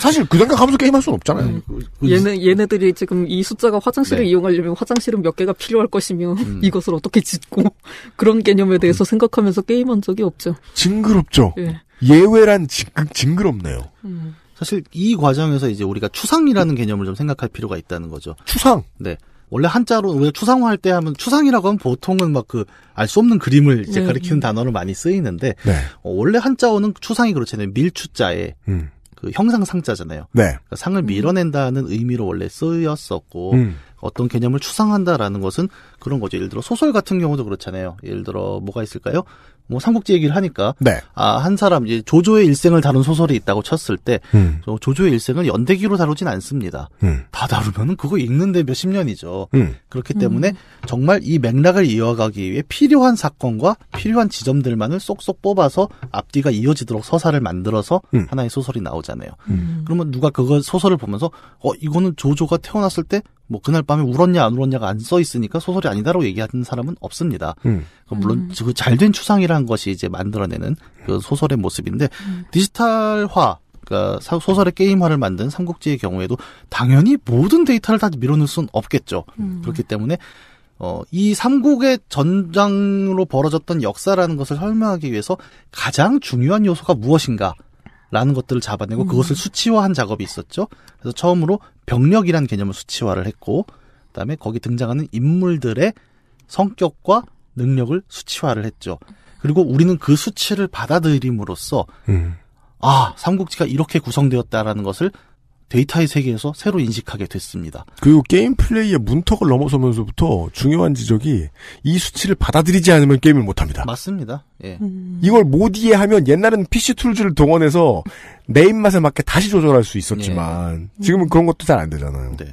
사실 그 생각하면서 게임할 수는 없잖아요. 음. 그, 그 얘네 얘네들이 지금 이 숫자가 화장실을 네. 이용하려면 화장실은 몇 개가 필요할 것이며 음. <laughs> 이것을 어떻게 짓고 <laughs> 그런 개념에 대해서 음. 생각하면서 게임한 적이 없죠. 징그럽죠. 예. 외란 징, 징그럽네요. 음. 사실 이 과정에서 이제 우리가 추상이라는 개념을 좀 생각할 필요가 있다는 거죠. 추상. 네. 원래 한자로 우리가 추상화할 때 하면 추상이라고 하면 보통은 막 그 알 수 없는 그림을 이제 음. 가리키는 단어로 많이 쓰이는데 네. 어, 원래 한자어는 추상이 그렇잖아요. 밀추자에 음. 그 형상상자잖아요. 네. 그러니까 상을 밀어낸다는 의미로 원래 쓰였었고 음. 어떤 개념을 추상한다라는 것은 그런 거죠. 예를 들어 소설 같은 경우도 그렇잖아요. 예를 들어 뭐가 있을까요? 뭐 삼국지 얘기를 하니까 네. 아한 사람 이제 조조의 일생을 다룬 소설이 있다고 쳤을 때 음. 조조의 일생을 연대기로 다루진 않습니다. 음. 다 다루면은 그거 읽는데 몇 십 년이죠. 음. 그렇기 음. 때문에 정말 이 맥락을 이어가기 위해 필요한 사건과 필요한 지점들만을 쏙쏙 뽑아서 앞뒤가 이어지도록 서사를 만들어서 음. 하나의 소설이 나오잖아요. 음. 그러면 누가 그걸 소설을 보면서 어 이거는 조조가 태어났을 때뭐 그날 밤에 울었냐 안 울었냐가 안 써 있으니까 소설이 아니다라고 얘기하는 사람은 없습니다. 음. 그러니까 물론 음. 그 잘 된 추상이라는 것이 이제 만들어내는 그 소설의 모습인데 음. 디지털화 그러니까 소설의 게임화를 만든 삼국지의 경우에도 당연히 모든 데이터를 다 밀어넣을 수는 없겠죠. 음. 그렇기 때문에 어, 이 삼국의 전장으로 벌어졌던 역사라는 것을 설명하기 위해서 가장 중요한 요소가 무엇인가? 라는 것들을 잡아내고 음. 그것을 수치화한 작업이 있었죠. 그래서 처음으로 병력이라는 개념을 수치화를 했고 그다음에 거기 등장하는 인물들의 성격과 능력을 수치화를 했죠. 그리고 우리는 그 수치를 받아들임으로써 음. 아 삼국지가 이렇게 구성되었다라는 것을 데이터의 세계에서 새로 인식하게 됐습니다. 그리고 게임 플레이의 문턱을 넘어서면서부터 중요한 지적이 이 수치를 받아들이지 않으면 게임을 못합니다. 맞습니다. 예. 음... 이걸 못 이해하면 옛날에는 PC 툴즈를 동원해서 내 입맛에 맞게 다시 조절할 수 있었지만 예. 지금은 그런 것도 잘 안 되잖아요. 네.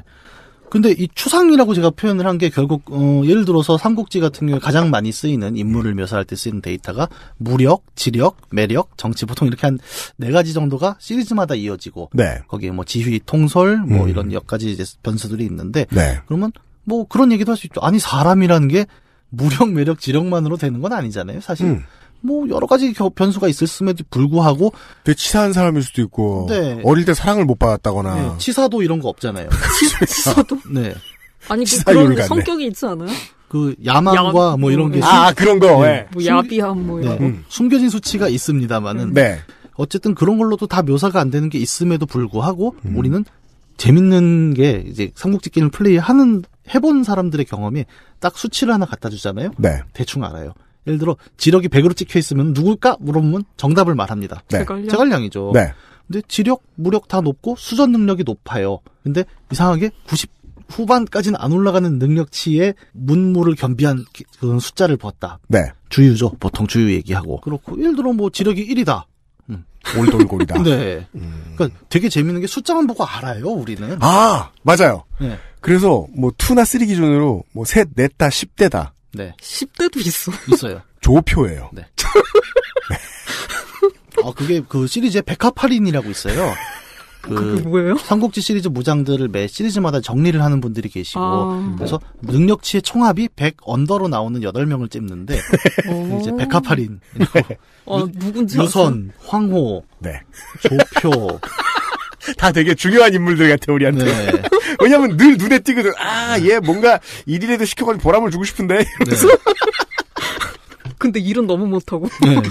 근데 이 추상이라고 제가 표현을 한 게 결국 어, 예를 들어서 삼국지 같은 경우에 가장 많이 쓰이는 인물을 묘사할 때 쓰이는 데이터가 무력, 지력, 매력, 정치 보통 이렇게 한 네 가지 정도가 시리즈마다 이어지고 네. 거기에 뭐 지휘, 통솔 뭐 음. 이런 몇 가지 이제 변수들이 있는데 네. 그러면 뭐 그런 얘기도 할 수 있죠. 아니 사람이라는 게 무력, 매력, 지력만으로 되는 건 아니잖아요, 사실. 음. 뭐 여러 가지 변수가 있을음에도 불구하고 되게 치사한 사람일 수도 있고 네. 어릴 때 사랑을 못 받았다거나 네. 치사도 이런 거 없잖아요. <laughs> 그렇죠. 치사도? 네. 아니 그 그런 성격이 있지 않아요? 그 야망과 야, 뭐 이런 게 아, 숨... 아 그런 거. 네. 예. 뭐 야비함 뭐 이런 네. 음. 숨겨진 수치가 있습니다만은 네. 어쨌든 그런 걸로도 다 묘사가 안 되는 게 있음에도 불구하고 음. 우리는 재밌는 게 이제 삼국지 게임을 플레이하는 해본 사람들의 경험이 딱 수치를 하나 갖다 주잖아요. 네. 대충 알아요. 예를 들어 지력이 100으로 찍혀 있으면 누굴까 물어보면 정답을 말합니다. 네. 제갈량이죠. 네. 근데 지력, 무력 다 높고 수전 능력이 높아요. 근데 이상하게 90 후반까지는 안 올라가는 능력치에 문무를 겸비한 그런 숫자를 봤다. 네. 주유죠. 보통 주유 얘기하고. 그렇고 예를 들어 뭐 지력이 1이다. 음. 올돌골이다. <laughs> 네. 음. 그러니까 되게 재밌는 게 숫자만 보고 알아요, 우리는. 아, 맞아요. 네. 그래서 뭐 2나 3 기준으로 뭐 3, 4다 10대다. 네. 10대도 있어. 있어요. <laughs> 조표예요. 네. 네. 아, 그게 그 시리즈에 백합 할인이라고 있어요. 아, 그 뭐예요? 삼국지 시리즈 무장들을 매 시리즈마다 정리를 하는 분들이 계시고 아. 그래서 능력치의 총합이 100 언더로 나오는 8명을 찝는데 <laughs> 이제 백합할인 <laughs> 어, 누군지 유선, 황호, 네. 조표 다 되게 중요한 인물들 같아 우리한테. 네. 왜냐면 늘 눈에 띄거든. 아, 얘 뭔가 일이라도 시켜가지고 보람을 주고 싶은데. 네. 이 <laughs> 근데 일은 너무 못하고. 네. <laughs>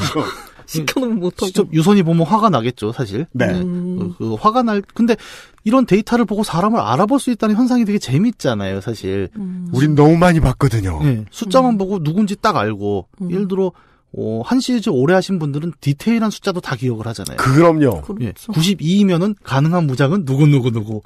시켜놓으면 못하고. 직접 유선이 보면 화가 나겠죠, 사실. 네. 네. 음. 그, 그, 화가 날, 근데 이런 데이터를 보고 사람을 알아볼 수 있다는 현상이 되게 재밌잖아요, 사실. 음. 우린 너무 많이 봤거든요. 네. 숫자만 음. 보고 누군지 딱 알고, 음. 예를 들어, 어, 한시리 오래 하신 분들은 디테일한 숫자도 다 기억을 하잖아요. 그럼요. 그렇죠. 예, 92이면은 가능한 무장은 누구누구누구.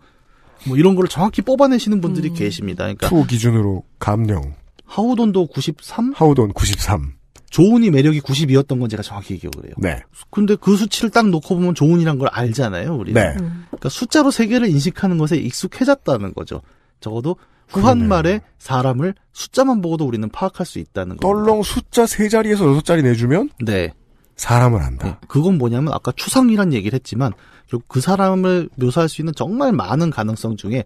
뭐 이런 거를 정확히 뽑아내시는 분들이 음. 계십니다. 그러니까 투 기준으로 감령. 하우돈도 93? 하우돈 93. 조은이 매력이 90이었던 건 제가 정확히 기억을 해요. 네. 근데 그 수치를 딱 놓고 보면 조은이란 걸 알잖아요, 우리. 네. 음. 그러니까 숫자로 세계를 인식하는 것에 익숙해졌다는 거죠. 적어도 후한말에 사람을 숫자만 보고도 우리는 파악할 수 있다는 거죠. 떨렁 숫자 세 자리에서 여섯 자리 내주면 네. 사람을 안다. 네. 그건 뭐냐면 아까 추상이란 얘기를 했지만 그리고 그 사람을 묘사할 수 있는 정말 많은 가능성 중에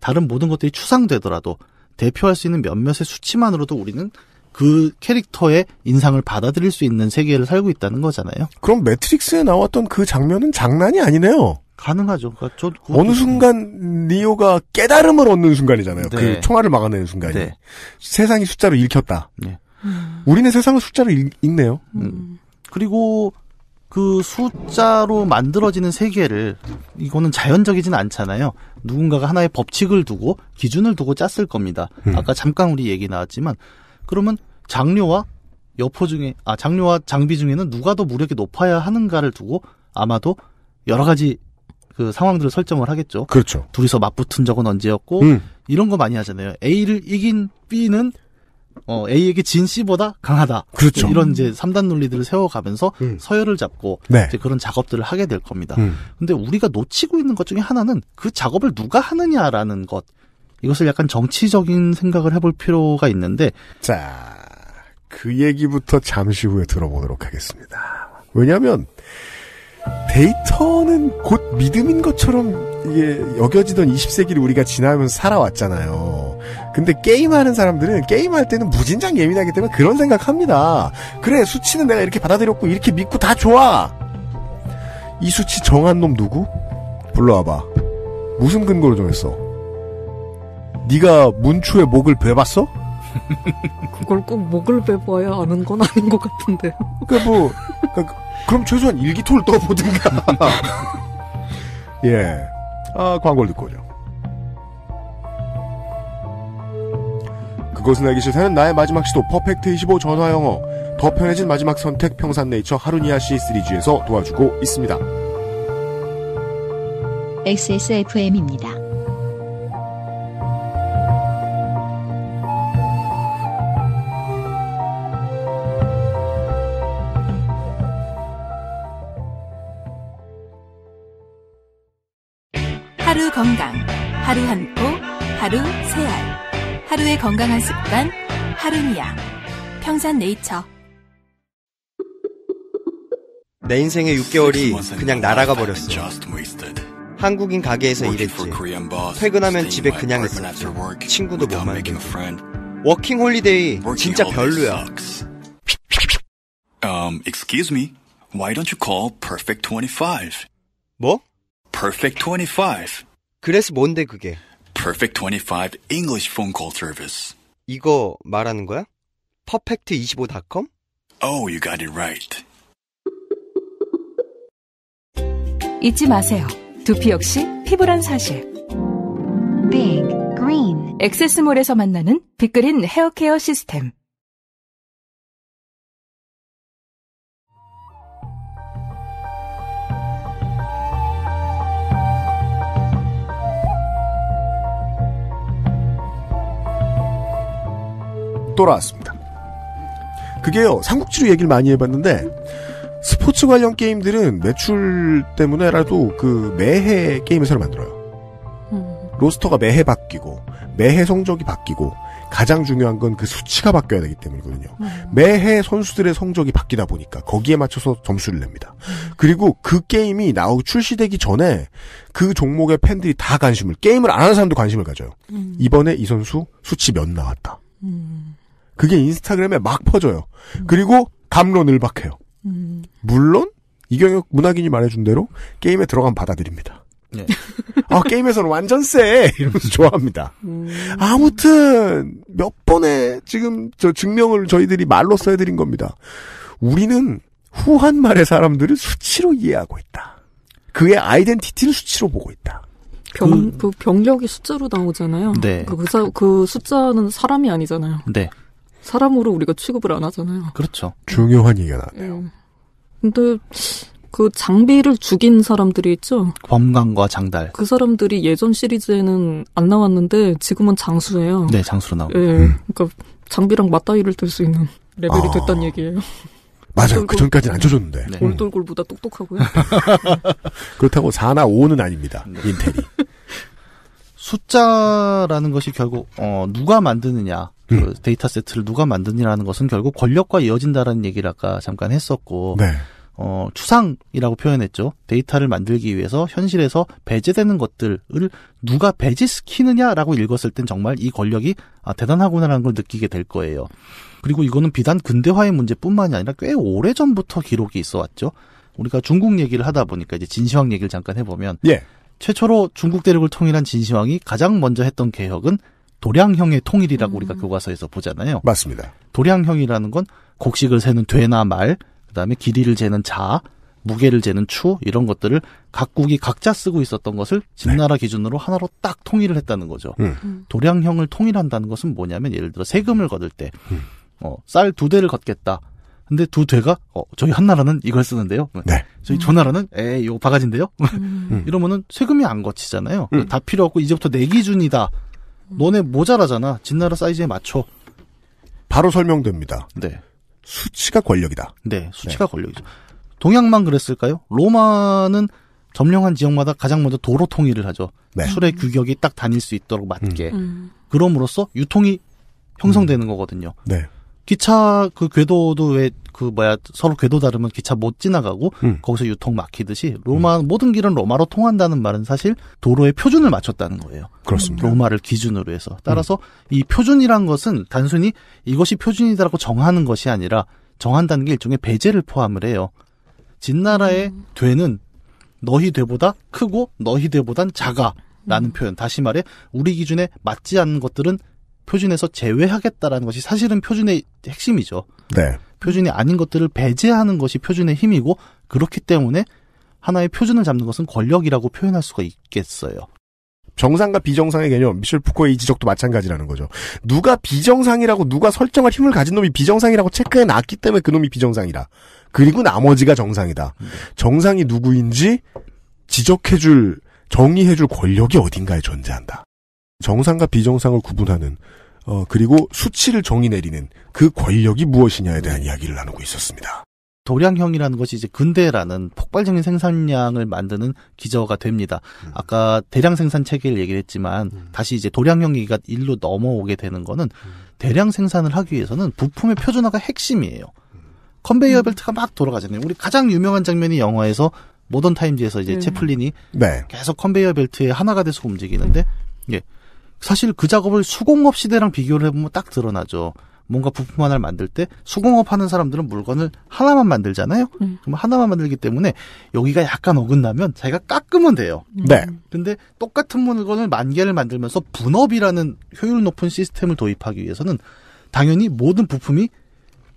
다른 모든 것들이 추상되더라도 대표할 수 있는 몇몇의 수치만으로도 우리는 그 캐릭터의 인상을 받아들일 수 있는 세계를 살고 있다는 거잖아요. 그럼 매트릭스에 나왔던 그 장면은 장난이 아니네요. 가능하죠. 그러니까 저 어느 순간 니오가 깨달음을 얻는 순간이잖아요. 그 네. 그 총알을 막아내는 순간이. 네. 세상이 숫자로 읽혔다. 네. 우리는 세상을 숫자로 읽, 네요 음. 그리고 그 숫자로 만들어지는 세계를 이거는 자연적이진 않잖아요. 누군가가 하나의 법칙을 두고 기준을 두고 짰을 겁니다. 음. 아까 잠깐 우리 얘기 나왔지만 그러면 장료와 여포 중에 아 장료와 장비 중에는 누가 더 무력이 높아야 하는가를 두고 아마도 여러 가지 그 상황들을 설정을 하겠죠. 그렇죠. 둘이서 맞붙은 적은 언제였고 음. 이런 거 많이 하잖아요. A를 이긴 B는 어, A에게 진 C보다 강하다. 그렇죠. 이런 이제 3단 논리들을 세워가면서 음. 서열을 잡고 네. 이제 그런 작업들을 하게 될 겁니다. 음. 근데 우리가 놓치고 있는 것 중에 하나는 그 작업을 누가 하느냐라는 것. 이것을 약간 정치적인 생각을 해볼 필요가 있는데 자, 그 얘기부터 잠시 후에 들어보도록 하겠습니다. 왜냐하면 데이터는 곧 믿음인 것처럼 이게 여겨지던 20세기를 우리가 지나면서 살아왔잖아요. 근데 게임하는 사람들은 게임할 때는 무진장 예민하기 때문에 그런 생각합니다. 그래 수치는 내가 이렇게 받아들였고 이렇게 믿고 다 좋아. 이 수치 정한 놈 누구? 불러와봐. 무슨 근거로 정했어? 네가 문추의 목을 베봤어? <laughs> 그걸 꼭 목을 베봐야 아는 건 아닌 것 같은데요. 그러니까 뭐 그러니까 그럼 최소한 일기토를 떠보든가. <laughs> <laughs> 예. 아 광고를 듣고 오죠. 그것은 알기 싫다는 나의 마지막 시도 퍼펙트25 전화영어 더 편해진 마지막 선택 평산네이처 하루니아 시리즈에서 도와주고 있습니다. XSFM입니다. 하루 건강 하루 한 포, 하루 세 알. 하루의 건강한 습관, 하루미야 평산네이처. 내 인생의 6개월이 그냥 날아가 버렸어. 한국인 가게에서 일했지. 퇴근하면 집에 그냥 있었지. 친구도 못 만들고. 워킹 홀리데이 진짜 별로야. Um, excuse me. Why don't you call Perfect 25? 뭐? Perfect 25. 그래서 뭔데 그게? Perfect 25 English phone call service. 이거 말하는 거야? perfect25.com? Oh, you got it right. 잊지 마세요. 두피 역시 피부란 사실. Big Green. 엑세스몰에서 만나는 빅그린 헤어케어 시스템. 돌아왔습니다. 그게요, 삼국지로 얘기를 많이 해봤는데, 스포츠 관련 게임들은 매출 때문에라도 그 매해 게임 회사를 만들어요. 음. 로스터가 매해 바뀌고, 매해 성적이 바뀌고, 가장 중요한 건 그 수치가 바뀌어야 되기 때문이거든요. 음. 매해 선수들의 성적이 바뀌다 보니까 거기에 맞춰서 점수를 냅니다. 그리고 그 게임이 나오 출시되기 전에 그 종목의 팬들이 다 관심을 게임을 안 하는 사람도 관심을 가져요. 음. 이번에 이 선수 수치 몇 나왔다. 그게 인스타그램에 막 퍼져요. 음. 그리고 감론을박해요. 음. 물론 이경혁 문학인이 말해준 대로 게임에 들어간 받아들입니다. 네. 아 게임에서는 완전 쎄 이러면서 좋아합니다. 음. 아무튼 몇 번의 지금 저 증명을 저희들이 말로 써드린 겁니다. 우리는 후한 말의 사람들을 수치로 이해하고 있다. 그의 아이덴티티를 수치로 보고 있다. 병, 그, 그 병력이 숫자로 나오잖아요. 네. 그러니까 그, 그, 그 숫자는 사람이 아니잖아요. 네. 사람으로 우리가 취급을 안 하잖아요. 그렇죠. 음. 중요한 얘기가 나네요. 음. 근데 그 장비를 죽인 사람들이 있죠. 범관과 장달. 그 사람들이 예전 시리즈에는 안 나왔는데 지금은 장수예요. 네, 장수로 나오니다 예, 음. 그니까 장비랑 맞다이를 들수 있는 레벨이 아... 됐단 얘기예요. 맞아요. 그 전까지는 안 쳐줬는데. 네. 올돌골보다 음. 똑똑하고요. <laughs> 그렇다고 4나 5는 아닙니다. 네. 인텔이. <laughs> 숫자라는 것이 결국 어 누가 만드느냐 그 음. 데이터 세트를 누가 만드느냐는 것은 결국 권력과 이어진다라는 얘기를 아까 잠깐 했었고 네. 어 추상이라고 표현했죠 데이터를 만들기 위해서 현실에서 배제되는 것들을 누가 배제시키느냐라고 읽었을 땐 정말 이 권력이 아 대단하구나라는 걸 느끼게 될 거예요 그리고 이거는 비단 근대화의 문제뿐만이 아니라 꽤 오래 전부터 기록이 있어 왔죠 우리가 중국 얘기를 하다 보니까 이제 진시황 얘기를 잠깐 해보면 예. 최초로 중국 대륙을 통일한 진시황이 가장 먼저 했던 개혁은 도량형의 통일이라고 음. 우리가 교과서에서 보잖아요. 맞습니다. 도량형이라는 건 곡식을 세는 되나 말, 그다음에 길이를 재는 자, 무게를 재는 추 이런 것들을 각국이 각자 쓰고 있었던 것을 집나라 네. 기준으로 하나로 딱 통일을 했다는 거죠. 음. 도량형을 통일한다는 것은 뭐냐면 예를 들어 세금을 거둘 때 음. 어, 쌀두 대를 걷겠다. 근데 두 되가 어, 저희 한나라는 이걸 쓰는데요. 네. 저희 조나라는 에이 거 바가지인데요. 음. <laughs> 이러면은 세금이 안 거치잖아요. 음. 다 필요 없고 이제부터 내 기준이다. 너네 모자라잖아. 진나라 사이즈에 맞춰. 바로 설명됩니다. 네. 수치가 권력이다. 네, 수치가 네. 권력이죠. 동양만 그랬을까요? 로마는 점령한 지역마다 가장 먼저 도로 통일을 하죠. 네. 술의 규격이 딱 다닐 수 있도록 맞게. 음. 음. 그럼으로써 유통이 형성되는 음. 거거든요. 네. 기차 그 궤도도 왜 그 뭐야 서로 궤도 다르면 기차 못 지나가고 음. 거기서 유통 막히듯이 로마 음. 모든 길은 로마로 통한다는 말은 사실 도로의 표준을 맞췄다는 거예요. 그렇습니다. 로마를 기준으로 해서 따라서 음. 이 표준이란 것은 단순히 이것이 표준이다라고 정하는 것이 아니라 정한다는 게 일종의 배제를 포함을 해요. 진나라의 음. 되는 너희 되보다 크고 너희 되보단 작아라는 음. 표현. 다시 말해 우리 기준에 맞지 않는 것들은 표준에서 제외하겠다라는 것이 사실은 표준의 핵심이죠. 네. 표준이 아닌 것들을 배제하는 것이 표준의 힘이고 그렇기 때문에 하나의 표준을 잡는 것은 권력이라고 표현할 수가 있겠어요. 정상과 비정상의 개념, 미셸 푸코의 이 지적도 마찬가지라는 거죠. 누가 비정상이라고 누가 설정할 힘을 가진 놈이 비정상이라고 체크해 놨기 때문에 그 놈이 비정상이다. 그리고 나머지가 정상이다. 정상이 누구인지 지적해줄 정의해줄 권력이 어딘가에 존재한다. 정상과 비정상을 구분하는 어, 그리고 수치를 정의 내리는 그 권력이 무엇이냐에 대한 이야기를 나누고 있었습니다. 도량형이라는 것이 이제 근대라는 폭발적인 생산량을 만드는 기저가 됩니다. 음. 아까 대량 생산 체계를 얘기를 했지만 음. 다시 이제 도량형기가 일로 넘어오게 되는 거는 음. 대량 생산을 하기 위해서는 부품의 표준화가 핵심이에요. 음. 컨베이어 벨트가 막 돌아가잖아요. 우리 가장 유명한 장면이 영화에서 모던 타임즈에서 이제 음. 채플린이 네. 계속 컨베이어 벨트에 하나가 돼서 움직이는데 예. 사실 그 작업을 수공업 시대랑 비교를 해보면 딱 드러나죠. 뭔가 부품 하나를 만들 때 수공업 하는 사람들은 물건을 하나만 만들잖아요. 음. 그럼 하나만 만들기 때문에 여기가 약간 어긋나면 자기가 깎으면 돼요. 음. 네. 근데 똑같은 물건을 만 개를 만들면서 분업이라는 효율 높은 시스템을 도입하기 위해서는 당연히 모든 부품이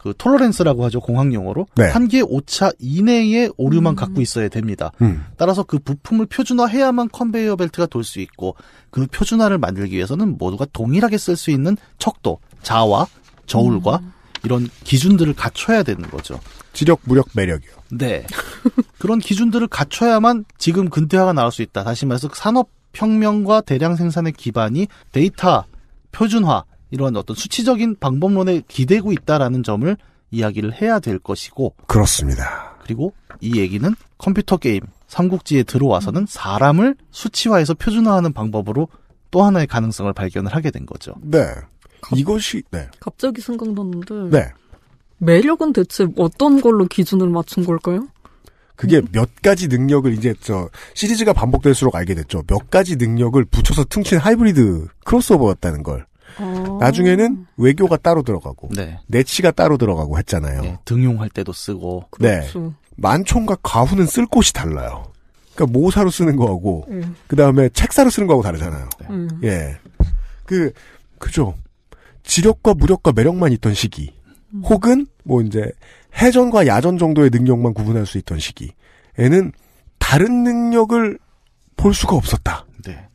그 톨러렌스라고 하죠 공학 용어로 네. 한계 오차 이내에 오류만 음. 갖고 있어야 됩니다. 음. 따라서 그 부품을 표준화해야만 컨베이어 벨트가 돌 수 있고 그 표준화를 만들기 위해서는 모두가 동일하게 쓸 수 있는 척도, 자와 저울과 음. 이런 기준들을 갖춰야 되는 거죠. 지력, 무력, 매력이요. 네. <laughs> 그런 기준들을 갖춰야만 지금 근대화가 나올 수 있다. 다시 말해서 산업 혁명과 대량 생산의 기반이 데이터 표준화 이러한 어떤 수치적인 방법론에 기대고 있다라는 점을 이야기를 해야 될 것이고 그렇습니다. 그리고 이 얘기는 컴퓨터 게임 삼국지에 들어와서는 사람을 수치화해서 표준화하는 방법으로 또 하나의 가능성을 발견을 하게 된 거죠. 네. 갑... 이것이 네. 갑자기 생각났는데 네. 매력은 대체 어떤 걸로 기준을 맞춘 걸까요? 그게 몇 가지 능력을 이제 저 시리즈가 반복될수록 알게 됐죠. 몇 가지 능력을 붙여서 퉁친 하이브리드 크로스오버였다는 걸. 어. 나중에는 외교가 따로 들어가고 네. 내치가 따로 들어가고 했잖아요. 네, 등용할 때도 쓰고. 네. 그렇죠. 네. 만총과 가훈은쓸 곳이 달라요. 그러니까 모사로 쓰는 거하고 음. 그다음에 책사로 쓰는 거하고 다르잖아요. 네. 음. 예. 그 그죠. 지력과 무력과 매력만 있던 시기. 음. 혹은 뭐 이제 해전과 야전 정도의 능력만 구분할 수 있던 시기에는 다른 능력을 볼 수가 없었다. 네.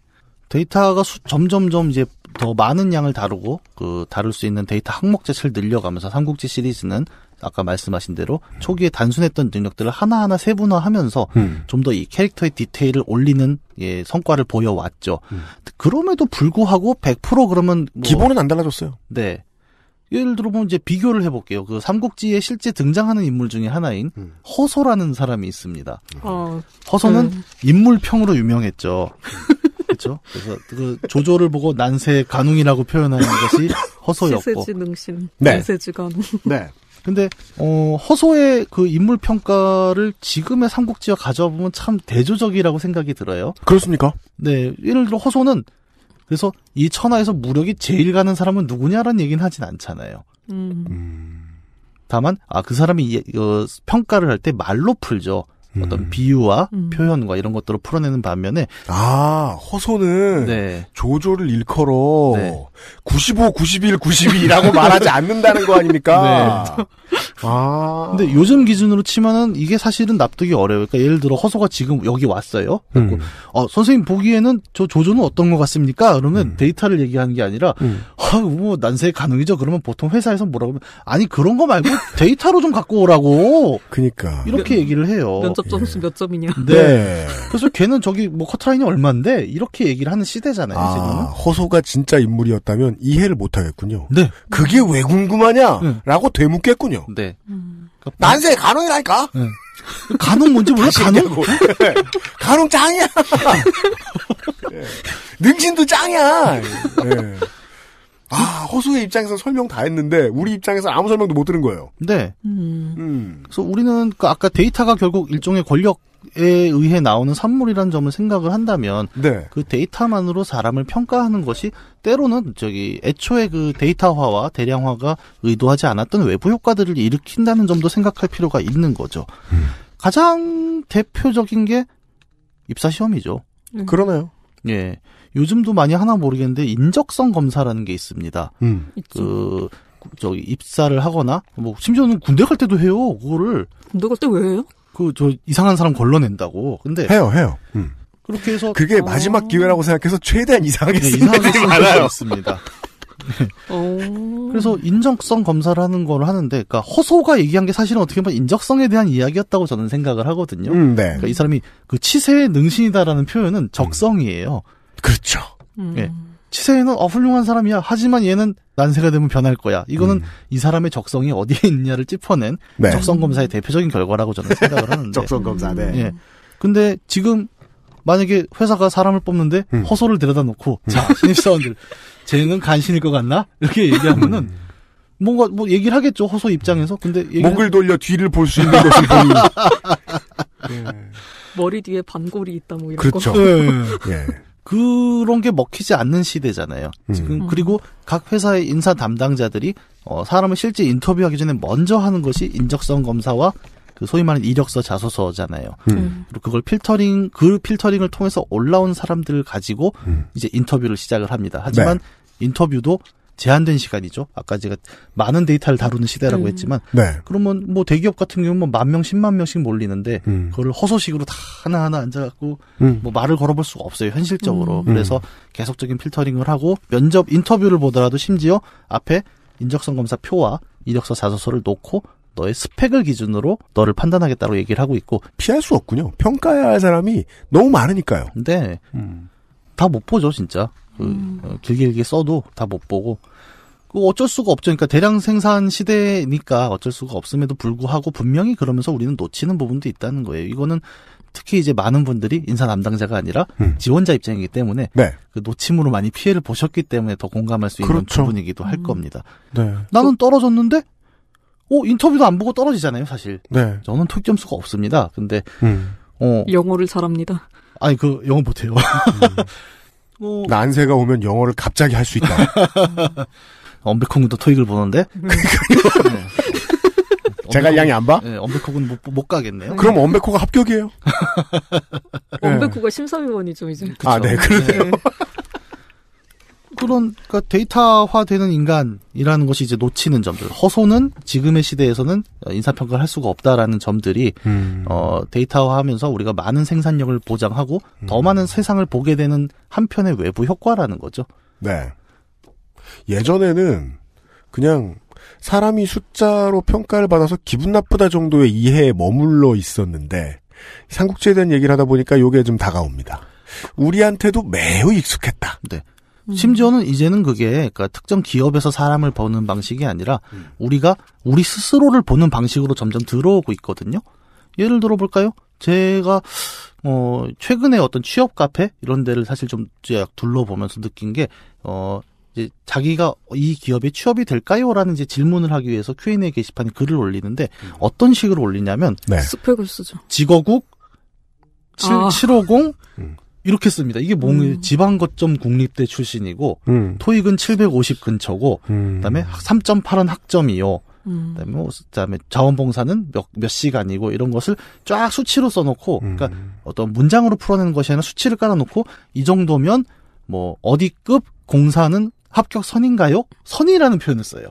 데이터가 수, 점점점 이제 더 많은 양을 다루고 그 다룰 수 있는 데이터 항목 자체를 늘려가면서 삼국지 시리즈는 아까 말씀하신 대로 초기에 단순했던 능력들을 하나하나 세분화하면서 음. 좀더 이 캐릭터의 디테일을 올리는 예, 성과를 보여왔죠. 음. 그럼에도 불구하고 100% 그러면 뭐 기본은 안 달라졌어요. 네. 예를 들어보면 이제 비교를 해볼게요. 그 삼국지에 실제 등장하는 인물 중에 하나인 음. 허소라는 사람이 있습니다. 어, 허소는 그 인물평으로 유명했죠. 음. 그렇죠. 그래서 그 조조를 보고 난세 간웅이라고 표현하는 것이 허소였고. 세주 능신. 네. 세주 간웅. <laughs> 네. 근데 어 허소의 그 인물 평가를 지금의 삼국지와 가져보면 참 대조적이라고 생각이 들어요. 그렇습니까? 네. 예를 들어 허소는 그래서 이 천하에서 무력이 제일 가는 사람은 누구냐라는 얘기는 하진 않잖아요. 음. 음. 다만 아 그 사람이 이, 어, 평가를 할 때 말로 풀죠. 음. 어떤 비유와 음. 표현과 이런 것들을 풀어내는 반면에 아 호소는 네. 조조를 일컬어 네. 95, 91, 92라고 말하지 않는다는 거 아닙니까? <laughs> 네. <laughs> 아. 근데 요즘 기준으로 치면은 이게 사실은 납득이 어려워요. 그러니까 예를 들어 허소가 지금 여기 왔어요. 음. 어, 선생님 보기에는 저 조조는 어떤 것 같습니까? 그러면 음. 데이터를 얘기하는 게 아니라, 음. 아, 뭐 난세 가능이죠. 그러면 보통 회사에서 뭐라고 하면 아니 그런 거 말고 <laughs> 데이터로 좀 갖고 오라고. 그니까 이렇게 얘기를 해요. 면접 점수 예. 몇 점이냐? 네. 네. 그래서 걔는 저기 뭐 커트라인이 얼만데 이렇게 얘기를 하는 시대잖아요. 아, 지금은. 허소가 진짜 인물이었다면 이해를 못 하겠군요. 네. 그게 왜 궁금하냐라고 네. 되묻겠군요. 네. 네. 음. 그러니까 난세 간호이라니까 네. 간홍 뭔지 몰라 간홍. 간홍 네. 짱이야. 네. 능신도 짱이야. 네. 아 허수의 입장에서 설명 다 했는데 우리 입장에서 아무 설명도 못 들은 거예요. 네. 음. 음. 그래서 우리는 그 아까 데이터가 결국 일종의 권력 과학에 의해 나오는 산물이란 점을 생각을 한다면 네. 그 데이터만으로 사람을 평가하는 것이 때로는 저기 애초에 그 데이터화와 대량화가 의도하지 않았던 외부 효과들을 일으킨다는 점도 생각할 필요가 있는 거죠. 음. 가장 대표적인 게 입사 시험이죠. 음. 그러네요. 예. 요즘도 많이 하나 모르겠는데 인적성 검사라는 게 있습니다. 음. 그 저기 입사를 하거나 뭐 심지어는 군대 갈 때도 해요. 그거를 군대 갈 때 왜 해요? 그저 이상한 사람 걸러낸다고. 근데 해요, 해요. 음. 그렇게 해서 그게 어... 마지막 기회라고 생각해서 최대한 이상하게 네, 이상하게 쓰는 있습니다. 어. 그래서 인정성 검사를 하는 걸 하는데, 그니까 허소가 얘기한 게 사실은 어떻게 보면 인적성에 대한 이야기였다고 저는 생각을 하거든요. 음, 네. 그러니까 이 사람이 그 치세의 능신이다라는 표현은 적성이에요. 그렇죠. 음. 그렇죠. 예. 네. 치세이는 어 훌륭한 사람이야. 하지만 얘는 난세가 되면 변할 거야. 이거는 음. 이 사람의 적성이 어디에 있냐를 짚어낸 네. 적성 검사의 대표적인 결과라고 저는 생각을 하는데. <laughs> 적성 검사, 네. 예. 근데 지금 만약에 회사가 사람을 뽑는데 음. 허소를 데려다 놓고 음. 자 신입사원들 <laughs> 쟤는 간신일 것 같나 이렇게 얘기하면은 음. 뭔가 뭐 얘기를 하겠죠 허소 입장에서 근데 목을 돌려 뒤를 볼 수 있는 것을 보니 <laughs> 네. 머리 뒤에 반골이 있다 뭐 이런 그렇죠. 거. 네. 예. 그런 게 먹히지 않는 시대잖아요. 음. 지금 음. 그리고 각 회사의 인사 담당자들이 어, 사람을 실제 인터뷰하기 전에 먼저 하는 것이 인적성 검사와 그 소위 말하는 이력서 자소서잖아요. 음. 음. 그리고 그걸 필터링 그 필터링을 통해서 올라온 사람들을 가지고 음. 이제 인터뷰를 시작을 합니다. 하지만 네. 인터뷰도 제한된 시간이죠. 아까 제가 많은 데이터를 다루는 시대라고 음. 했지만 네. 그러면 뭐 대기업 같은 경우는 뭐만 명, 십만 명씩 몰리는데 음. 그걸 허소식으로 다 하나하나 앉아갖고 음. 뭐 말을 걸어볼 수가 없어요. 현실적으로. 음. 그래서 계속적인 필터링을 하고 면접 인터뷰를 보더라도 심지어 앞에 인적성 검사 표와 이력서 자소서를 놓고 너의 스펙을 기준으로 너를 판단하겠다고 얘기를 하고 있고 피할 수 없군요. 평가해야 할 사람이 너무 많으니까요. 근데 네. 음. 다못 보죠, 진짜. 그 음. 길게 길게 써도 다 못 보고 그 어쩔 수가 없죠. 그러니까 대량 생산 시대니까 어쩔 수가 없음에도 불구하고 분명히 그러면서 우리는 놓치는 부분도 있다는 거예요. 이거는 특히 이제 많은 분들이 인사 담당자가 아니라 음. 지원자 입장이기 때문에 네. 그놓침으로 많이 피해를 보셨기 때문에 더 공감할 수 있는 그렇죠. 부분이기도 할 음. 겁니다. 네. 나는 떨어졌는데 어 인터뷰도 안 보고 떨어지잖아요, 사실. 네. 저는 토익 점수가 없습니다. 근데 음. 어 영어를 잘합니다. 아니 그 영어 못해요. 음. <laughs> 뭐 난세가 오면 영어를 갑자기 할 수 있다. <laughs> 엄백홍도 토익을 보는데. 네. 네. 제가 양이 안 봐? 네, 엄백호군 못, 못 가겠네요. 그럼 엄백호가 합격이에요. <laughs> 엄백호가 심사위원이죠, 이제. 아, 네, 그러네요. 네. 그런 그러니까 데이터화되는 인간이라는 것이 이제 놓치는 점들 허소는 지금의 시대에서는 인사평가를 할 수가 없다라는 점들이 음. 어, 데이터화하면서 우리가 많은 생산력을 보장하고 음. 더 많은 세상을 보게 되는 한편의 외부 효과라는 거죠. 네. 예전에는 그냥 사람이 숫자로 평가를 받아서 기분 나쁘다 정도의 이해에 머물러 있었는데 삼국지에 대한 얘기를 하다 보니까 요게 좀 다가옵니다. 우리한테도 매우 익숙했다. 네. 음. 심지어는 이제는 그게 그러니까 특정 기업에서 사람을 보는 방식이 아니라 음. 우리가 우리 스스로를 보는 방식으로 점점 들어오고 있거든요. 예를 들어 볼까요? 제가 어 최근에 어떤 취업 카페 이런 데를 사실 좀 둘러보면서 느낀 게어 이제 자기가 이 기업에 취업이 될까요라는 이제 질문을 하기 위해서 Q&A 게시판에 글을 올리는데 음. 어떤 식으로 올리냐면 네. 스펙을 쓰죠. 직어국 7, 아. 750 이렇게 씁니다. 이게 몸이 음. 지방거점 국립대 출신이고 음. 토익은 750 근처고 음. 그다음에 3.8은 학점이요. 음. 그다음에, 뭐, 그다음에 자원봉사는 몇, 몇 시간이고 이런 것을 쫙 수치로 써놓고 그러니까 음. 어떤 문장으로 풀어내는 것이 아니라 수치를 깔아놓고 이 정도면 뭐 어디급 공사는 합격 선인가요? 선이라는 표현을 써요.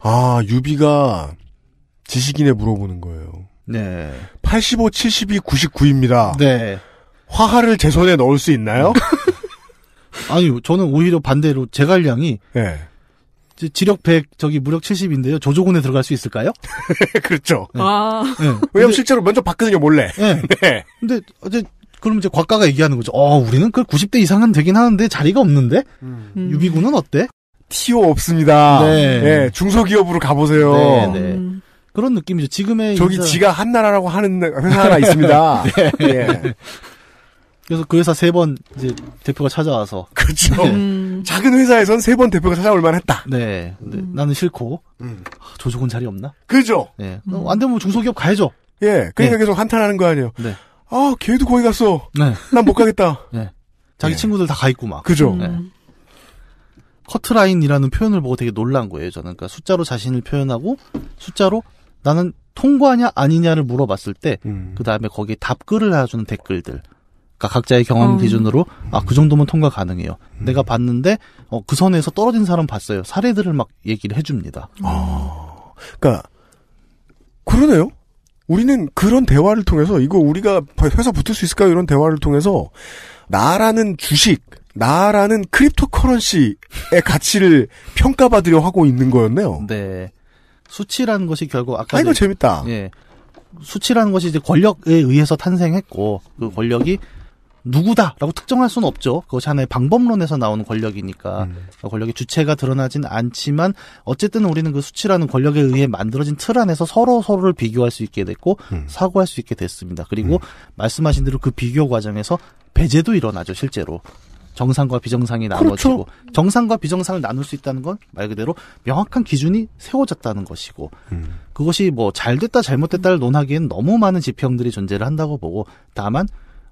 아 유비가 지식인에 물어보는 거예요. 네. 85, 72, 99입니다. 네. 화하를 제 손에 넣을 수 있나요? <laughs> 아니, 저는 오히려 반대로 제갈량이 네. 지력 100, 저기 무력 70인데요. 조조군에 들어갈 수 있을까요? <laughs> 그렇죠. 네. 아. 네. 왜냐면 실제로 먼저 받거든요, 몰래. 네. <laughs> 네. 근데, 어제, 그럼 이제 곽가가 얘기하는 거죠. 어, 우리는 그 90대 이상은 되긴 하는데 자리가 없는데? 음. 음. 유비군은 어때? 티오 없습니다. 네. 네. 중소기업으로 가보세요. 네, 네. 음. 그런 느낌이죠. 지금의. 저기 인사... 지가 한나라라고 하는 회사 하나 있습니다. 네. 예. 그래서 그 회사 세 번 이제 대표가 찾아와서 그렇죠. 네. 음. 작은 회사에선 세 번 대표가 찾아올 만했다. 네. 근데 음. 나는 싫고 음. 아, 조직은 자리 없나? 그죠. 네. 음. 안 되면 중소기업 가야죠. 예. 그러니까 네. 계속 한탄하는 거 아니에요. 네. 아 걔도 거기 갔어. 네. 난 못 가겠다. <laughs> 네. 자기 네. 친구들 다 가 있고 막. 그죠. 네. 음. 커트라인이라는 표현을 보고 되게 놀란 거예요. 저는 그러니까 숫자로 자신을 표현하고 숫자로 나는 통과냐 아니냐를 물어봤을 때그 음. 다음에 거기에 답글을 해주는 댓글들. 각자의 경험 어. 기준으로 아 그 정도면 통과 가능해요. 음. 내가 봤는데 어, 그 선에서 떨어진 사람 봤어요. 사례들을 막 얘기를 해줍니다. 아, 그러니까 그러네요. 우리는 그런 대화를 통해서 이거 우리가 회사 붙을 수있을까 이런 대화를 통해서 나라는 주식, 나라는 크립토커런시의 가치를 평가받으려 하고 있는 거였네요. 네. 수치라는 것이 결국 아까 아 이거 재밌다. 예. 수치라는 것이 이제 권력에 의해서 탄생했고 그 권력이 누구다라고 특정할 수는 없죠. 그것이 하나의 방법론에서 나오는 권력이니까 음. 어, 권력의 주체가 드러나진 않지만 어쨌든 우리는 그 수치라는 권력에 의해 만들어진 틀 안에서 서로 서로를 비교할 수 있게 됐고 음. 사고할 수 있게 됐습니다. 그리고 음. 말씀하신 대로 그 비교 과정에서 배제도 일어나죠 실제로. 정상과 비정상이 그렇죠. 나눠지고 그렇죠. 정상과 비정상을 나눌 수 있다는 건 말 그대로 명확한 기준이 세워졌다는 것이고 음. 그것이 뭐 잘됐다 잘못됐다를 논하기엔 너무 많은 지평들이 존재를 한다고 보고 다만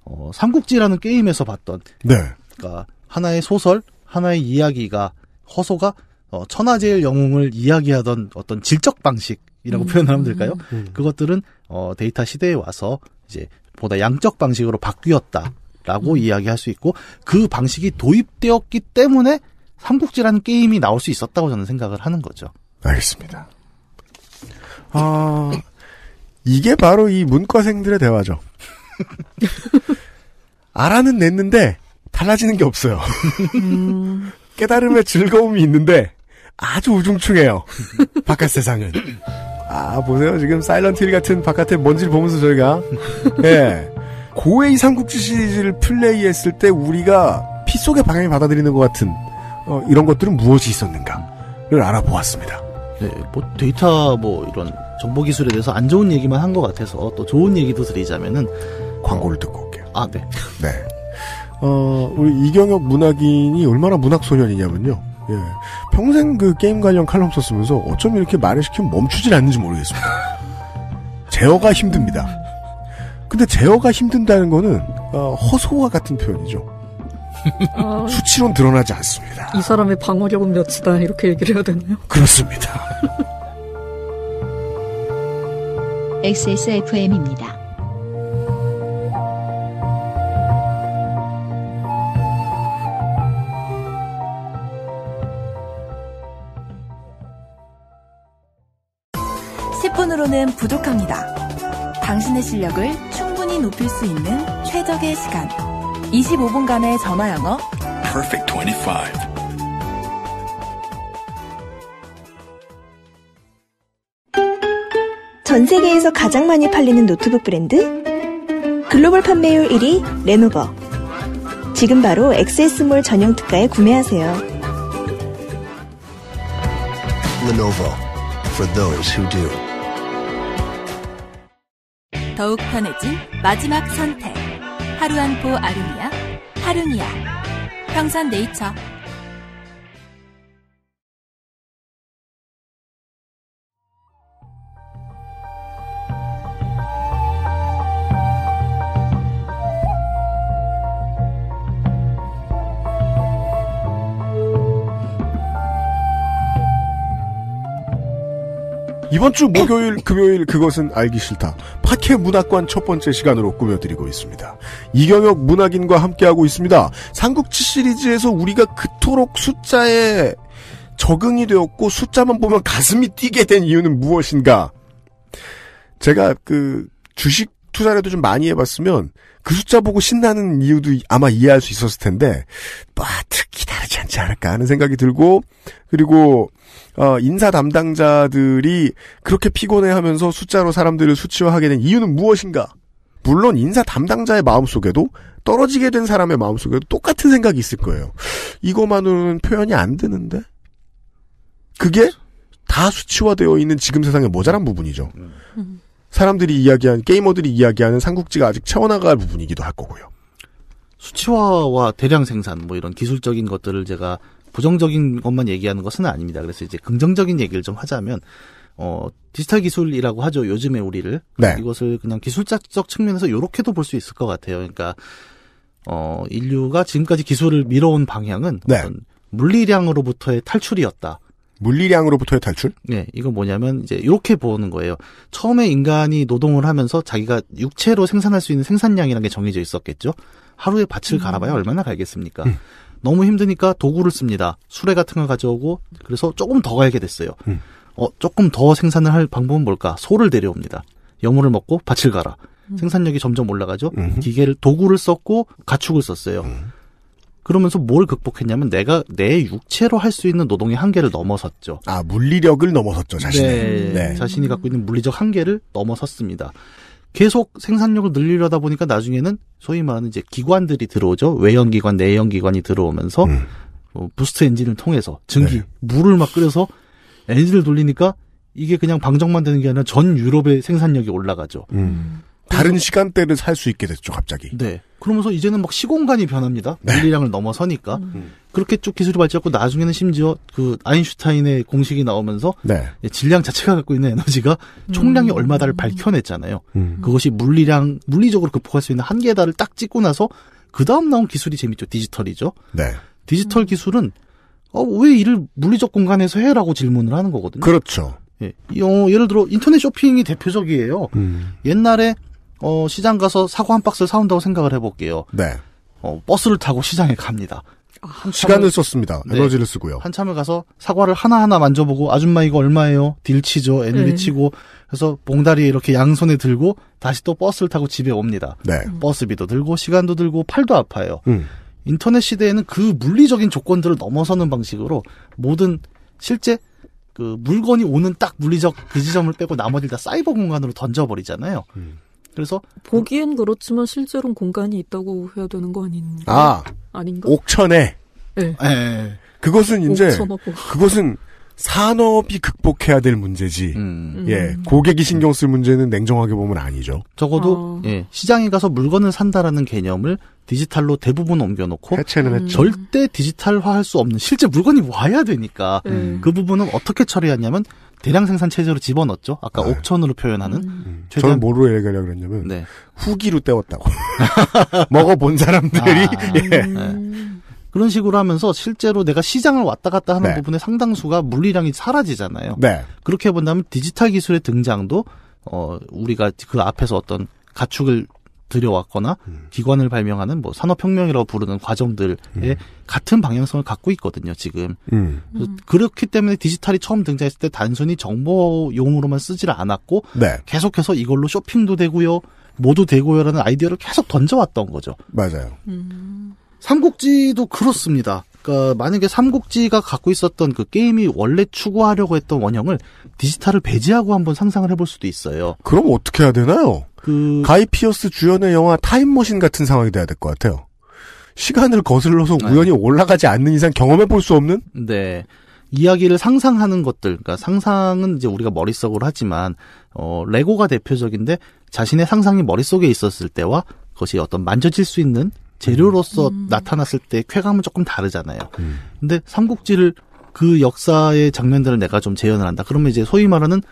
어, 삼국지라는 게임에서 봤던 네. 그러니까 하나의 소설, 하나의 이야기가 허소가 어, 천하제일 영웅을 이야기하던 어떤 질적 방식이라고 음. 표현하면 될까요? 음. 음. 그것들은 어, 데이터 시대에 와서 이제 보다 양적 방식으로 바뀌었다라고 음. 이야기할 수 있고 그 방식이 도입되었기 때문에 삼국지라는 게임이 나올 수 있었다고 저는 생각을 하는 거죠. 알겠습니다. 아 이게 바로 이 문과생들의 대화죠. <laughs> 알아는 냈는데 달라지는 게 없어요. <laughs> 깨달음의 즐거움이 있는데 아주 우중충해요. 바깥 세상은. 아 보세요 지금 사일런트 힐 같은 바깥에 먼지를 보면서 저희가 예고해이 삼국지 시리즈를 플레이했을 때 우리가 피 속의 방향이 받아들이는 것 같은 어, 이런 것들은 무엇이 있었는가를 알아보았습니다. 네, 뭐 데이터 뭐 이런 정보 기술에 대해서 안 좋은 얘기만 한 것 같아서 또 좋은 얘기도 드리자면은 광고를 듣고 아, 네. <laughs> 네. 어, 우리 이경혁 문학인이 얼마나 문학 소년이냐면요. 예. 평생 그 게임 관련 칼럼썼으면서 어쩜 이렇게 말을 시키면 멈추질 않는지 모르겠습니다. <laughs> 제어가 힘듭니다. 근데 제어가 힘든다는 거는 어, 허소와 같은 표현이죠. 어. 수치론 드러나지 않습니다. 이 사람의 방어력은 몇이다 이렇게 얘기를 해야 되나요? 그렇습니다. XSFM입니다. <laughs> 시간으로는 부족합니다. 당신의 실력을 충분히 높일 수 있는 최적의 시간. 25분간의 전화 영어. Perfect 25. 전 세계에서 가장 많이 팔리는 노트북 브랜드? 글로벌 판매율 1위 레노버. 지금 바로 x s 몰 전용 특가에 구매하세요. Lenovo for those who do. 더욱 편해진 마지막 선택. 하루 한포 아루니아, 하루니아. 평산 네이처. 이번 주 목요일, 금요일 그것은 알기 싫다. 파케 문학관 첫 번째 시간으로 꾸며드리고 있습니다. 이경혁 문학인과 함께하고 있습니다. 삼국지 시리즈에서 우리가 그토록 숫자에 적응이 되었고 숫자만 보면 가슴이 뛰게 된 이유는 무엇인가? 제가 그 주식 투자라도 좀 많이 해봤으면 그 숫자 보고 신나는 이유도 아마 이해할 수 있었을 텐데 뭐 특히 다르지 않지 않을까 하는 생각이 들고 그리고 어, 인사 담당자들이 그렇게 피곤해하면서 숫자로 사람들을 수치화하게 된 이유는 무엇인가? 물론 인사 담당자의 마음속에도 떨어지게 된 사람의 마음속에도 똑같은 생각이 있을 거예요. 이것만으로는 표현이 안 되는데 그게 다 수치화되어 있는 지금 세상의 모자란 부분이죠. 음. 음. 사람들이 이야기한 게이머들이 이야기하는 삼국지가 아직 채워나갈 부분이기도 할 거고요. 수치화와 대량 생산 뭐 이런 기술적인 것들을 제가 부정적인 것만 얘기하는 것은 아닙니다. 그래서 이제 긍정적인 얘기를 좀 하자면 어 디지털 기술이라고 하죠. 요즘에 우리를 네. 이것을 그냥 기술적 측면에서 요렇게도볼 수 있을 것 같아요. 그러니까 어 인류가 지금까지 기술을 밀어온 방향은 네. 물리량으로부터의 탈출이었다. 물리량으로부터의 탈출? 네, 이거 뭐냐면 이제 이렇게 보는 거예요. 처음에 인간이 노동을 하면서 자기가 육체로 생산할 수 있는 생산량이라는 게 정해져 있었겠죠. 하루에 밭을 음. 갈아봐야 얼마나 갈겠습니까? 음. 너무 힘드니까 도구를 씁니다. 수레 같은 걸 가져오고 그래서 조금 더 갈게 됐어요. 음. 어, 조금 더 생산을 할 방법은 뭘까? 소를 데려옵니다. 여물을 먹고 밭을 갈아. 음. 생산력이 점점 올라가죠. 음. 기계를 도구를 썼고 가축을 썼어요. 그러면서 뭘 극복했냐면 내가 내 육체로 할 수 있는 노동의 한계를 넘어섰죠. 아 물리력을 넘어섰죠 자신이. 네, 네. 자신이 갖고 있는 물리적 한계를 넘어섰습니다. 계속 생산력을 늘리려다 보니까 나중에는 소위 말하는 이제 기관들이 들어오죠. 외연기관, 내연기관이 들어오면서 음. 어, 부스트 엔진을 통해서 증기, 네. 물을 막 끓여서 엔진을 돌리니까 이게 그냥 방정만 되는 게 아니라 전 유럽의 생산력이 올라가죠. 음. 다른 시간대를 살 수 있게 됐죠, 갑자기. 네. 그러면서 이제는 막 시공간이 변합니다. 네. 물리량을 넘어서니까. 음. 음. 그렇게 쭉 기술이 발전하고 나중에는 심지어 그 아인슈타인의 공식이 나오면서 네. 예, 질량 자체가 갖고 있는 에너지가 총량이 음. 얼마다를 밝혀냈잖아요. 음. 그것이 물리량, 물리적으로 극복할 수 있는 한계다를 딱 찍고 나서 그 다음 나온 기술이 재밌죠. 디지털이죠. 네. 디지털 기술은 어, 왜 이를 물리적 공간에서 해라고 질문을 하는 거거든요. 그렇죠. 예, 어, 예를 들어 인터넷 쇼핑이 대표적이에요. 음. 옛날에 어, 시장 가서 사과 한 박스를 사온다고 생각을 해볼게요. 네. 어, 버스를 타고 시장에 갑니다. 아, 한참을, 시간을 썼습니다. 네. 에너지를 쓰고요. 한참을 가서 사과를 하나하나 만져보고 아줌마 이거 얼마예요? 딜치죠. 엘리치고 네. 해서 봉다리에 이렇게 양손에 들고 다시 또 버스를 타고 집에 옵니다. 네. 음. 버스비도 들고 시간도 들고 팔도 아파요. 음. 인터넷 시대에는 그 물리적인 조건들을 넘어서는 방식으로 모든 실제 그 물건이 오는 딱 물리적 그 지점을 빼고 나머지를 다 사이버 공간으로 던져버리잖아요. 음. 그래서 보기엔 그렇지만 실제로는 공간이 있다고 해야 되는 거 아닌가? 아 아닌가? 옥천에 네. 네. 그것은 이제 옥천하고. 그것은 산업이 극복해야 될 문제지. 음. 음. 예, 고객이 신경 쓸 문제는 냉정하게 보면 아니죠. 적어도 어. 예, 시장에 가서 물건을 산다라는 개념을 디지털로 대부분 옮겨놓고 해체는 음. 했죠. 절대 디지털화할 수 없는 실제 물건이 와야 되니까 음. 그 부분은 어떻게 처리하냐면 대량 생산 체제로 집어넣었죠. 아까 네. 옥천으로 표현하는. 음. 음. 최대한... 저는 뭐로 얘기하려 그랬냐면 네. 후기로 때웠다고 <laughs> 먹어본 사람들이 아, 예. 음. 그런 식으로 하면서 실제로 내가 시장을 왔다 갔다 하는 네. 부분에 상당수가 물리량이 사라지잖아요. 네. 그렇게 본다면 디지털 기술의 등장도 어 우리가 그 앞에서 어떤 가축을 들여왔거나 음. 기관을 발명하는 뭐 산업혁명이라고 부르는 과정들에 음. 같은 방향성을 갖고 있거든요 지금 음. 그렇기 때문에 디지털이 처음 등장했을 때 단순히 정보용으로만 쓰지를 않았고 네. 계속해서 이걸로 쇼핑도 되고요 모두 되고요라는 아이디어를 계속 던져왔던 거죠 맞아요 음. 삼국지도 그렇습니다 그러니까 만약에 삼국지가 갖고 있었던 그 게임이 원래 추구하려고 했던 원형을 디지털을 배제하고 한번 상상을 해볼 수도 있어요. 그럼 어떻게 해야 되나요? 그 가이 피어스 주연의 영화 타임머신 같은 상황이 돼야 될 것 같아요. 시간을 거슬러서 네. 우연히 올라가지 않는 이상 경험해 볼 수 없는? 네. 이야기를 상상하는 것들, 그러니까 상상은 이제 우리가 머릿속으로 하지만, 어, 레고가 대표적인데 자신의 상상이 머릿속에 있었을 때와 그것이 어떤 만져질 수 있는 재료로서 음. 나타났을 때 쾌감은 조금 다르잖아요. 음. 근데 삼국지를 그 역사의 장면들을 내가 좀 재현을 한다. 그러면 이제 소위 말하는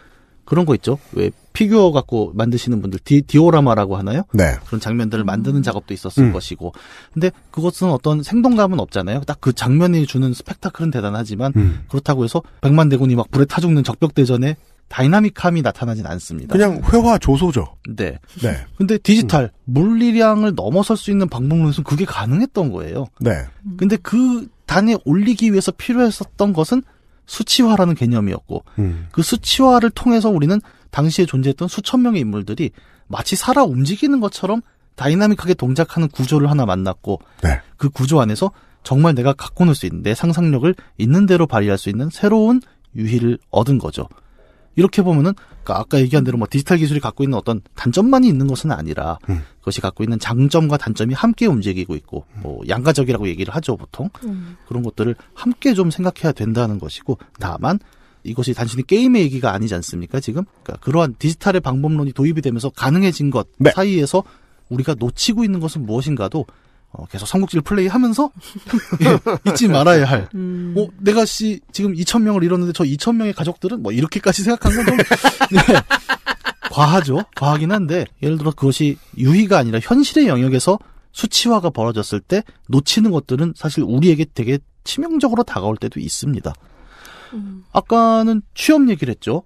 그런 거 있죠. 왜 피규어 갖고 만드시는 분들 디, 디오라마라고 하나요? 네. 그런 장면들을 만드는 음. 작업도 있었을 음. 것이고. 근데 그것은 어떤 생동감은 없잖아요. 딱 그 장면이 주는 스펙타클은 대단하지만 음. 그렇다고 해서 백만 대군이 막 불에 타 죽는 적벽대전에 다이나믹함이 나타나진 않습니다. 그냥 회화 조소죠. 네. 네. 근데 디지털 음. 물리량을 넘어설 수 있는 방법론에서 그게 가능했던 거예요. 네. 근데 그 단에 올리기 위해서 필요했었던 것은 수치화라는 개념이었고 음. 그 수치화를 통해서 우리는 당시에 존재했던 수천 명의 인물들이 마치 살아 움직이는 것처럼 다이나믹하게 동작하는 구조를 하나 만났고 네. 그 구조 안에서 정말 내가 갖고 놀 수 있는 내 상상력을 있는 대로 발휘할 수 있는 새로운 유희를 얻은 거죠. 이렇게 보면은 그러니까 아까 얘기한 대로 뭐 디지털 기술이 갖고 있는 어떤 단점만이 있는 것은 아니라 음. 그것이 갖고 있는 장점과 단점이 함께 움직이고 있고 뭐 음. 양가적이라고 얘기를 하죠 보통 음. 그런 것들을 함께 좀 생각해야 된다는 것이고 다만 이것이 단순히 게임의 얘기가 아니지 않습니까 지금 그러니까 그러한 디지털의 방법론이 도입이 되면서 가능해진 것 네. 사이에서 우리가 놓치고 있는 것은 무엇인가도 어, 계속 삼국지를 플레이하면서 <laughs> 예, 잊지 말아야 할. 음. 어, 내가 씨 지금 2천 명을 잃었는데 저 2천 명의 가족들은 뭐 이렇게까지 생각한 건좀 <laughs> 네, 과하죠. 과하긴 한데 예를 들어 그것이 유희가 아니라 현실의 영역에서 수치화가 벌어졌을 때 놓치는 것들은 사실 우리에게 되게 치명적으로 다가올 때도 있습니다. 음. 아까는 취업 얘기를 했죠.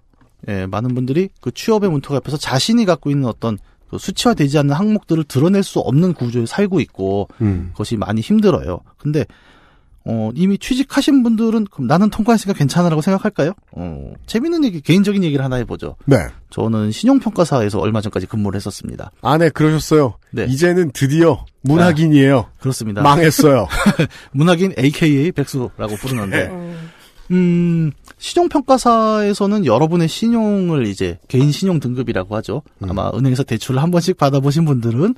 예, 많은 분들이 그 취업의 문턱 앞에서 자신이 갖고 있는 어떤 수치화되지 않는 항목들을 드러낼 수 없는 구조에 살고 있고 음. 그것이 많이 힘들어요. 근데 어, 이미 취직하신 분들은 그럼 나는 통과했으니까 괜찮아라고 생각할까요? 어, 재밌는 얘기, 개인적인 얘기를 하나 해보죠. 네. 저는 신용평가사에서 얼마 전까지 근무를 했었습니다. 아, 네, 그러셨어요. 네. 이제는 드디어 문학인이에요. 아, 그렇습니다. 망했어요. <laughs> 문학인 AKA 백수라고 부르는데. 네. 음, 신용평가사에서는 여러분의 신용을 이제 개인 신용 등급이라고 하죠. 음. 아마 은행에서 대출을 한 번씩 받아보신 분들은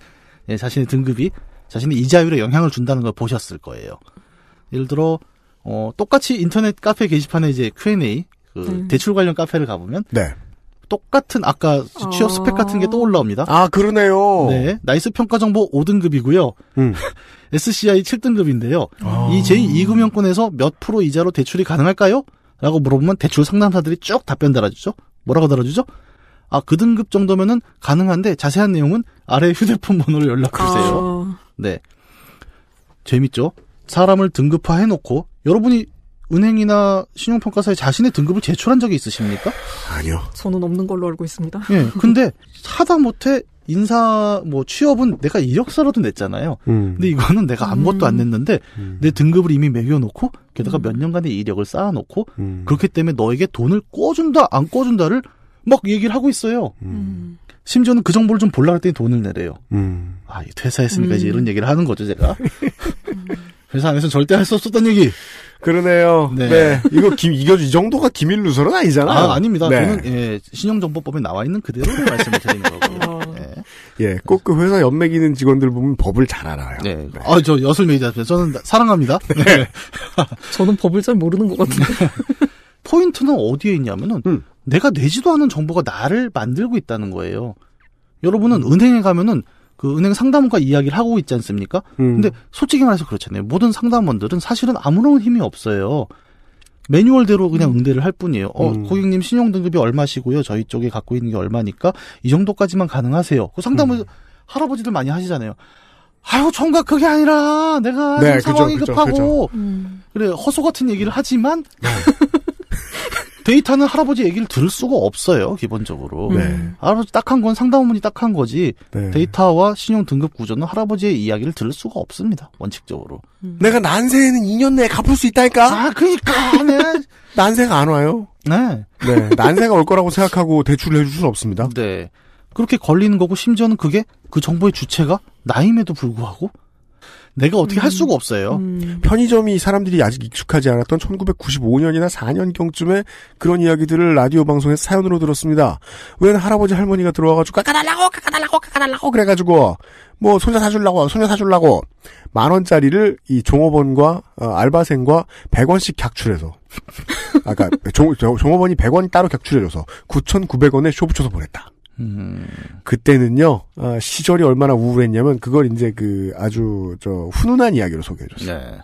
예, 자신의 등급이 자신의 이자율에 영향을 준다는 걸 보셨을 거예요. 예를 들어, 어, 똑같이 인터넷 카페 게시판에 이제 Q&A, 그 음. 대출 관련 카페를 가보면, 네. 똑같은 아까 취업 스펙 같은 게또 아. 올라옵니다. 아 그러네요. 네, 나이스 평가 정보 5등급이고요. 음. SCI <laughs> 7등급인데요. 아. 이 제2금융권에서 몇 프로 이자로 대출이 가능할까요? 라고 물어보면 대출 상담사들이 쭉 답변 달아주죠. 뭐라고 달아주죠? 아, 그 등급 정도면은 가능한데 자세한 내용은 아래 휴대폰 번호로 연락 주세요. 아. 네. 재밌죠? 사람을 등급화 해놓고 여러분이 은행이나 신용평가사에 자신의 등급을 제출한 적이 있으십니까? 아니요. 저는 없는 걸로 알고 있습니다. 예. 근데 하다 못해 인사 뭐 취업은 내가 이력서라도 냈잖아요. 음. 근데 이거는 내가 아무것도 안 음. 냈는데 음. 내 등급을 이미 매겨놓고 게다가 음. 몇 년간의 이력을 쌓아놓고 음. 그렇기 때문에 너에게 돈을 꿔준다 안 꿔준다를 막 얘기를 하고 있어요. 음. 심지어는 그 정보를 좀 볼라 할때 돈을 내래요. 아 퇴사했으니까 이제 이런 얘기를 하는 거죠 제가. <laughs> 회사 안에서 절대 할 수 없었던 얘기. 그러네요. 네. 네. 이거 김, 이거 이 정도가 기밀 누설은 아니잖아요. 아, 아닙니다. 네. 저는 예, 신용정보법에 나와 있는 그대로 말씀을 드리는 거고요. <laughs> 어. 네. 예, 꼭 그 회사 연맥이는 직원들 보면 법을 잘 알아요. 네. 네. 아, 저 여술 메이드 저는 사랑합니다. 네. 네. <laughs> 저는 법을 잘 모르는 것 같은데. 네. 포인트는 어디에 있냐면은 음. 내가 내지도 않은 정보가 나를 만들고 있다는 거예요. 여러분은 은행에 가면은 그 은행 상담원과 이야기를 하고 있지 않습니까? 음. 근데 솔직히 말해서 그렇잖아요. 모든 상담원들은 사실은 아무런 힘이 없어요. 매뉴얼대로 그냥 음. 응대를 할 뿐이에요. 어, 음. 고객님 신용 등급이 얼마시고요. 저희 쪽에 갖고 있는 게 얼마니까 이 정도까지만 가능하세요. 그 상담을 음. 할아버지들 많이 하시잖아요. 아유, 정각 그게 아니라 내가 네, 상황이 그죠, 급하고 그죠. 음. 그래 허소 같은 얘기를 하지만 네. <laughs> 데이터는 할아버지 얘기를 들을 수가 없어요, 기본적으로. 네. 할아버지 딱한 건 상담원이 딱 한 거지, 네. 데이터와 신용 등급 구조는 할아버지의 이야기를 들을 수가 없습니다, 원칙적으로. 음. 내가 난세에는 2년 내에 갚을 수 있다니까? 아, 그니까, 네. <laughs> 난세가 안 와요. 네. 네. 난세가 올 거라고 생각하고 대출을 해줄 수는 없습니다. 네. 그렇게 걸리는 거고, 심지어는 그게 그 정보의 주체가 나임에도 불구하고 내가 어떻게 음. 할 수가 없어요. 음. 음. 편의점이 사람들이 아직 익숙하지 않았던 1995년이나 4년경쯤에 그런 이야기들을 라디오 방송에서 사연으로 들었습니다. 웬 할아버지 할머니가 들어와가지고 깎아달라고 깎아달라고 깎아달라고 그래가지고 뭐 손자 사줄라고 손녀 사줄라고 만 원짜리를 이 종업원과 어, 알바생과 100원씩 격출해서 아까 종, 종업원이 100원 따로 격출해줘서 9,900원에 쇼부쳐서 보냈다. 그때는요 아, 시절이 얼마나 우울했냐면 그걸 이제 그 아주 저 훈훈한 이야기로 소개해줬어요. 네.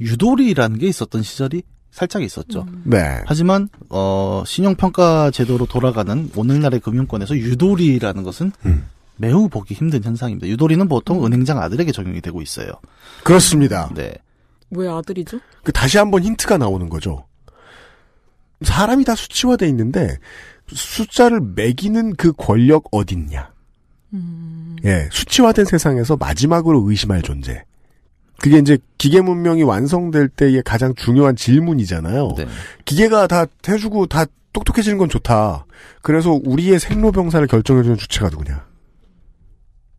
유도리라는 게 있었던 시절이 살짝 있었죠. 음. 네. 하지만 어, 신용평가 제도로 돌아가는 오늘날의 금융권에서 유도리라는 것은 음. 매우 보기 힘든 현상입니다. 유도리는 보통 은행장 아들에게 적용이 되고 있어요. 그렇습니다. 네. 왜 아들이죠? 그 다시 한번 힌트가 나오는 거죠. 사람이 다 수치화돼 있는데 숫자를 매기는 그 권력 어딨냐. 음... 예, 수치화된 세상에서 마지막으로 의심할 존재. 그게 이제 기계 문명이 완성될 때의 가장 중요한 질문이잖아요. 네. 기계가 다 해주고 다 똑똑해지는 건 좋다. 그래서 우리의 생로병사를 결정해주는 주체가 누구냐.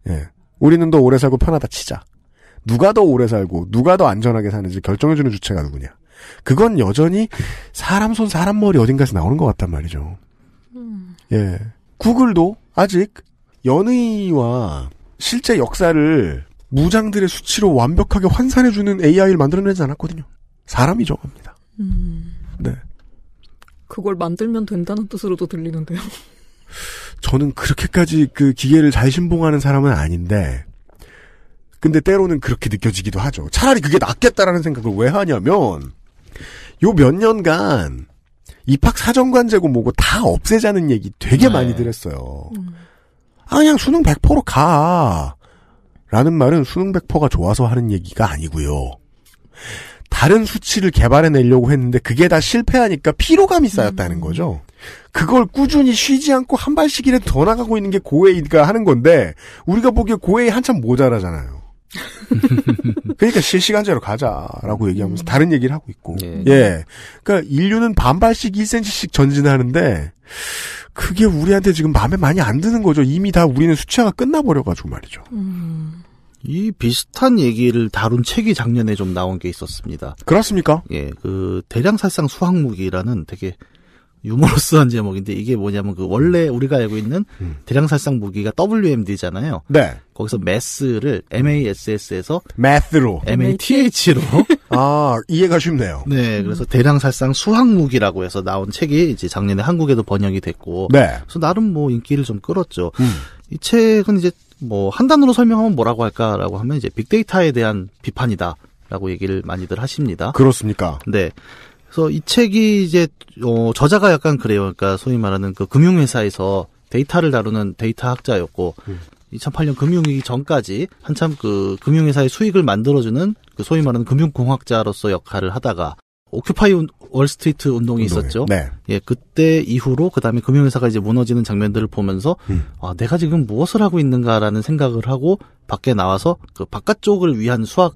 예. 우리는 더 오래 살고 편하다 치자. 누가 더 오래 살고 누가 더 안전하게 사는지 결정해주는 주체가 누구냐. 그건 여전히 사람 손 사람 머리 어딘가에서 나오는 것 같단 말이죠. 예. 구글도 아직 연의와 실제 역사를 무장들의 수치로 완벽하게 환산해주는 AI를 만들어내지 않았거든요. 사람이 정합니다. 음. 네. 그걸 만들면 된다는 뜻으로도 들리는데요. 저는 그렇게까지 그 기계를 잘 신봉하는 사람은 아닌데, 근데 때로는 그렇게 느껴지기도 하죠. 차라리 그게 낫겠다라는 생각을 왜 하냐면, 요 몇 년간 입학 사정관제고 뭐고 다 없애자는 얘기 되게 네. 많이들 었어요 음. 아, 그냥 수능 100%로 가. 라는 말은 수능 100%가 좋아서 하는 얘기가 아니고요. 다른 수치를 개발해내려고 했는데 그게 다 실패하니까 피로감이 쌓였다는 음. 거죠. 그걸 꾸준히 쉬지 않고 한 발씩이라도 더 나가고 있는 게 고웨이가 하는 건데 우리가 보기에 고웨이 한참 모자라잖아요. <laughs> 그러니까 실시간제로 가자라고 얘기하면서 음. 다른 얘기를 하고 있고. 예. 예. 그러니까 인류는 반발씩 1cm씩 전진하는데 그게 우리한테 지금 마음에 많이 안 드는 거죠. 이미 다 우리는 수치화가 끝나버려가지고 말이죠. 음. 이 비슷한 얘기를 다룬 책이 작년에 좀 나온 게 있었습니다. 그렇습니까? 예, 그 대량 살상 수학무기라는 되게 유머러스한 제목인데 이게 뭐냐면 그 원래 우리가 알고 있는 음. 대량살상 무기가 WMD잖아요. 네. 거기서 매스를 MASS에서 매스로 MATH로 <laughs> 아 이해가 쉽네요. 네, 그래서 음. 대량살상 수학무기라고 해서 나온 책이 이제 작년에 한국에도 번역이 됐고, 네. 그래서 나름 뭐 인기를 좀 끌었죠. 음. 이 책은 이제 뭐 한 단어로 설명하면 뭐라고 할까라고 하면 이제 빅데이터에 대한 비판이다라고 얘기를 많이들 하십니다. 그렇습니까? 네. 그래서 이 책이 이제 어, 저자가 약간 그래요. 그러니까 소위 말하는 그 금융회사에서 데이터를 다루는 데이터 학자였고 음. 2008년 금융위기 전까지 한참 그 금융회사의 수익을 만들어주는 그 소위 말하는 금융공학자로서 역할을 하다가 오큐파이 월스트리트 운동이 운동에, 있었죠. 네. 예, 그때 이후로 그다음에 금융회사가 이제 무너지는 장면들을 보면서 음. 아, 내가 지금 무엇을 하고 있는가라는 생각을 하고 밖에 나와서 그 바깥쪽을 위한 수학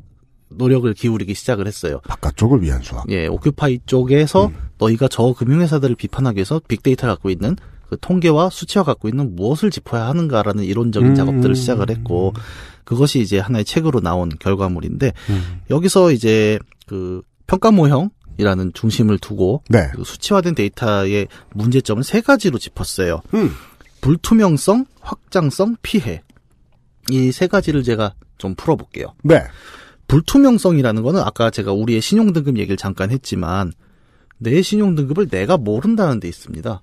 노력을 기울이기 시작을 했어요. 바깥쪽을 위한 수학. 예, 오큐파이 쪽에서 음. 너희가 저 금융회사들을 비판하기 위해서 빅데이터를 갖고 있는 그 통계와 수치와 갖고 있는 무엇을 짚어야 하는가라는 이론적인 음. 작업들을 시작을 했고 그것이 이제 하나의 책으로 나온 결과물인데 음. 여기서 이제 그 평가 모형 이라는 중심을 두고 네. 그 수치화된 데이터의 문제점을 세 가지로 짚었어요. 음. 불투명성, 확장성, 피해. 이 세 가지를 제가 좀 풀어볼게요. 네. 불투명성이라는 거는 아까 제가 우리의 신용등급 얘기를 잠깐 했지만 내 신용등급을 내가 모른다는 데 있습니다.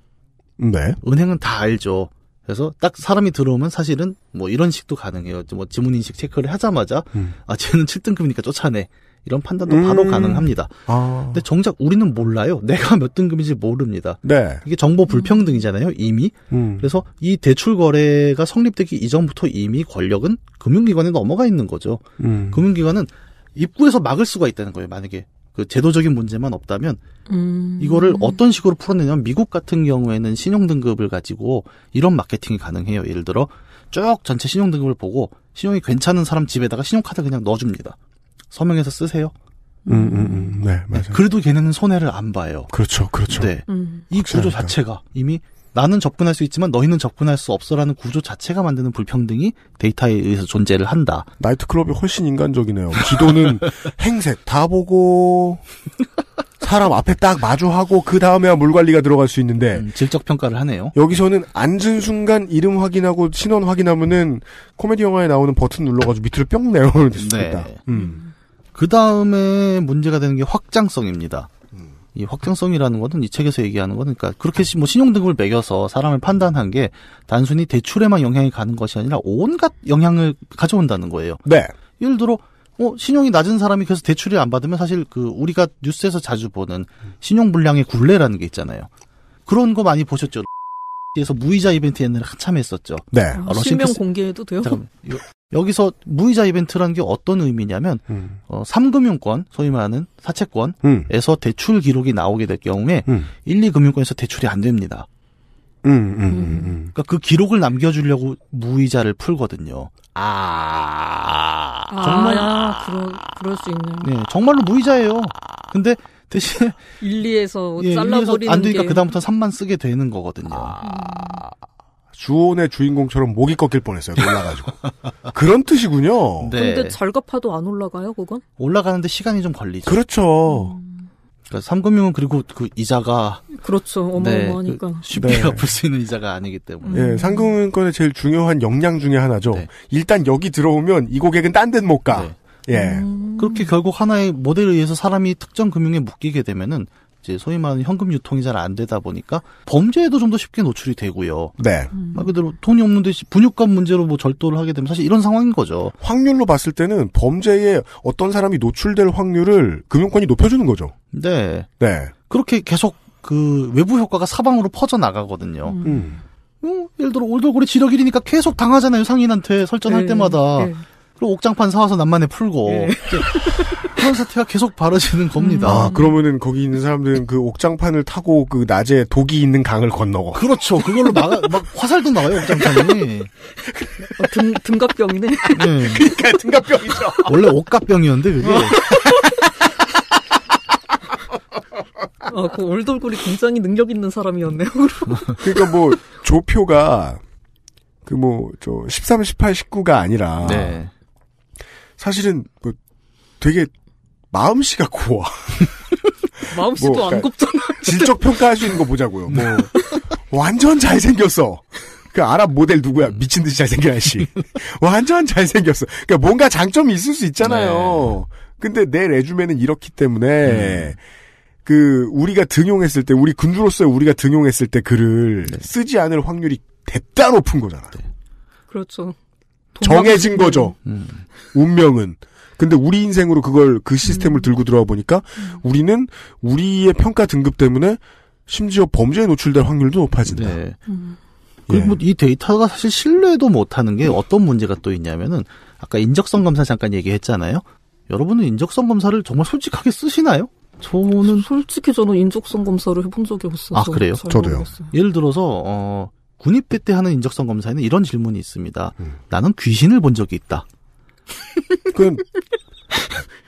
네. 은행은 다 알죠. 그래서 딱 사람이 들어오면 사실은 뭐 이런 식도 가능해요. 뭐 지문인식 체크를 하자마자 음. 아 쟤는 7등급이니까 쫓아내. 이런 판단도 음. 바로 가능합니다. 아. 근데 정작 우리는 몰라요. <laughs> 내가 몇 등급인지 모릅니다. 네. 이게 정보 불평등이잖아요. 이미. 음. 그래서 이 대출 거래가 성립되기 이전부터 이미 권력은 금융기관에 넘어가 있는 거죠. 음. 금융기관은 입구에서 막을 수가 있다는 거예요. 만약에 그 제도적인 문제만 없다면 음. 이거를 어떤 식으로 풀어내냐면 미국 같은 경우에는 신용 등급을 가지고 이런 마케팅이 가능해요. 예를 들어 쭉 전체 신용 등급을 보고 신용이 괜찮은 사람 집에다가 신용카드 그냥 넣어줍니다. 서명해서 쓰세요. 음, 음, 음. 네, 네, 맞아요. 그래도 걔네는 손해를 안 봐요. 그렇죠, 그렇죠. 네. 음. 이 구조 자체가 이미 나는 접근할 수 있지만 너희는 접근할 수 없어라는 구조 자체가 만드는 불평등이 데이터에 의해서 존재를 한다. 나이트클럽이 훨씬 인간적이네요. 기도는 <laughs> 행색 다 보고 사람 앞에 딱 마주하고 그 다음에야 물관리가 들어갈 수 있는데 음, 질적 평가를 하네요. 여기서는 앉은 순간 이름 확인하고 신원 확인하면은 코미디 영화에 나오는 버튼 눌러가지고 밑으로 뿅 내려오는 데있다 네. 음. 그 다음에 문제가 되는 게 확장성입니다. 이 확장성이라는 것은 이 책에서 얘기하는 거는 그러니까 그렇게 뭐 신용등급을 매겨서 사람을 판단한 게 단순히 대출에만 영향이 가는 것이 아니라 온갖 영향을 가져온다는 거예요. 네. 예를 들어 어, 신용이 낮은 사람이 그래서 대출을 안 받으면 사실 그 우리가 뉴스에서 자주 보는 신용불량의 굴레라는 게 있잖아요. 그런 거 많이 보셨죠? 에서 무이자 이벤트 옛날에 한참 했었죠. 네. 아, 실명 공개해도 돼요? 잠깐만. 여기서 무이자 이벤트란 게 어떤 의미냐면 음. 어, 3금융권 소위 말하는 사채권에서 음. 대출 기록이 나오게 될 경우에 음. 1, 2금융권에서 대출이 안 됩니다. 음, 음, 음, 그러니까 그 기록을 남겨주려고 무이자를 풀거든요. 아, 아 정말 아, 그러, 그럴 수 있네요. 네, 정말로 무이자예요. 근데 대신 1, <laughs> 2에서 예, 잘라버리는 안 되니까 게... 음. 그다음부터 3만 쓰게 되는 거거든요. 아... 주온의 주인공처럼 목이 꺾일 뻔했어요. 올라가지고 <laughs> 그런 뜻이군요. 네. 근데 절갑파도 안 올라가요, 그건? 올라가는데 시간이 좀 걸리죠. 그렇죠. 음... 그러니까 삼금융은 그리고 그 이자가 그렇죠. 네, 어마어마하니까 네, 쉽게 네. 갚을 수 있는 이자가 아니기 때문에. 음. 예, 상금융권의 제일 중요한 역량 중의 하나죠. 네. 일단 여기 들어오면 이 고객은 딴 데는 못 가. 네. 예. 음. 그렇게 결국 하나의 모델에 의해서 사람이 특정 금융에 묶이게 되면은 이제 소위 말하는 현금 유통이 잘 안 되다 보니까 범죄에도 좀 더 쉽게 노출이 되고요. 네. 음. 말 그대로 돈이 없는데 분유값 문제로 뭐 절도를 하게 되면 사실 이런 상황인 거죠. 확률로 봤을 때는 범죄에 어떤 사람이 노출될 확률을 금융권이 높여주는 거죠. 네. 네. 그렇게 계속 그 외부 효과가 사방으로 퍼져 나가거든요. 음. 음. 음. 예를 들어 올돌고래 지력일이니까 계속 당하잖아요 상인한테 설전할 네. 때마다. 네. 그리고 옥장판 사와서 난만에 풀고 예. 그런 사태가 계속 벌어지는 겁니다. 음. 아 그러면은 거기 있는 사람들은 그 옥장판을 타고 그 낮에 독이 있는 강을 건너고 그렇죠. 그걸로 나막 화살도 나와요 옥장판이. 어, 등 등갑병이네. 네. 그러니까 등갑병이죠. 원래 옥갑병이었는데 그게. 아, 그 얼굴이 굉장히 능력 있는 사람이었네요. 그러니까 뭐 조표가 그 뭐 저 13, 18, 19가 아니라 네. 사실은 뭐 되게 마음씨가 고와. <laughs> 뭐 마음씨도 뭐, 그러니까 안 곱잖아. 질적 평가할 수 있는 거 보자고요. 네. 뭐 완전 잘생겼어. 그 아랍 모델 누구야? 음. 미친 듯이 잘생긴 아저씨. 완전 잘생겼어. 그러니까 뭔가 장점이 있을 수 있잖아요. 네. 근데 내 레주메는 이렇기 때문에 음. 그 우리가 등용했을 때 우리 군주로서의 우리가 등용했을 때 글을 네. 쓰지 않을 확률이 대단 높은 거잖아요. 네. 그렇죠. 정해진 음. 거죠. 음. 운명은. 근데 우리 인생으로 그걸 그 음. 시스템을 음. 들고 들어와 보니까 음. 우리는 우리의 평가 등급 때문에 심지어 범죄에 노출될 확률도 높아진다. 네. 음. 예. 그리고 예. 이 데이터가 사실 신뢰도 못하는 게 어떤 문제가 또 있냐면은 아까 인적성 검사 잠깐 얘기했잖아요. 여러분은 인적성 검사를 정말 솔직하게 쓰시나요? 저는 솔직히 저는 인적성 검사를 해본 적이 없어서 아 그래요? 저도요. 모르겠어요. 예를 들어서 어 군입대 때 하는 인적성 검사에는 이런 질문이 있습니다. 음. 나는 귀신을 본 적이 있다. <laughs> 그럼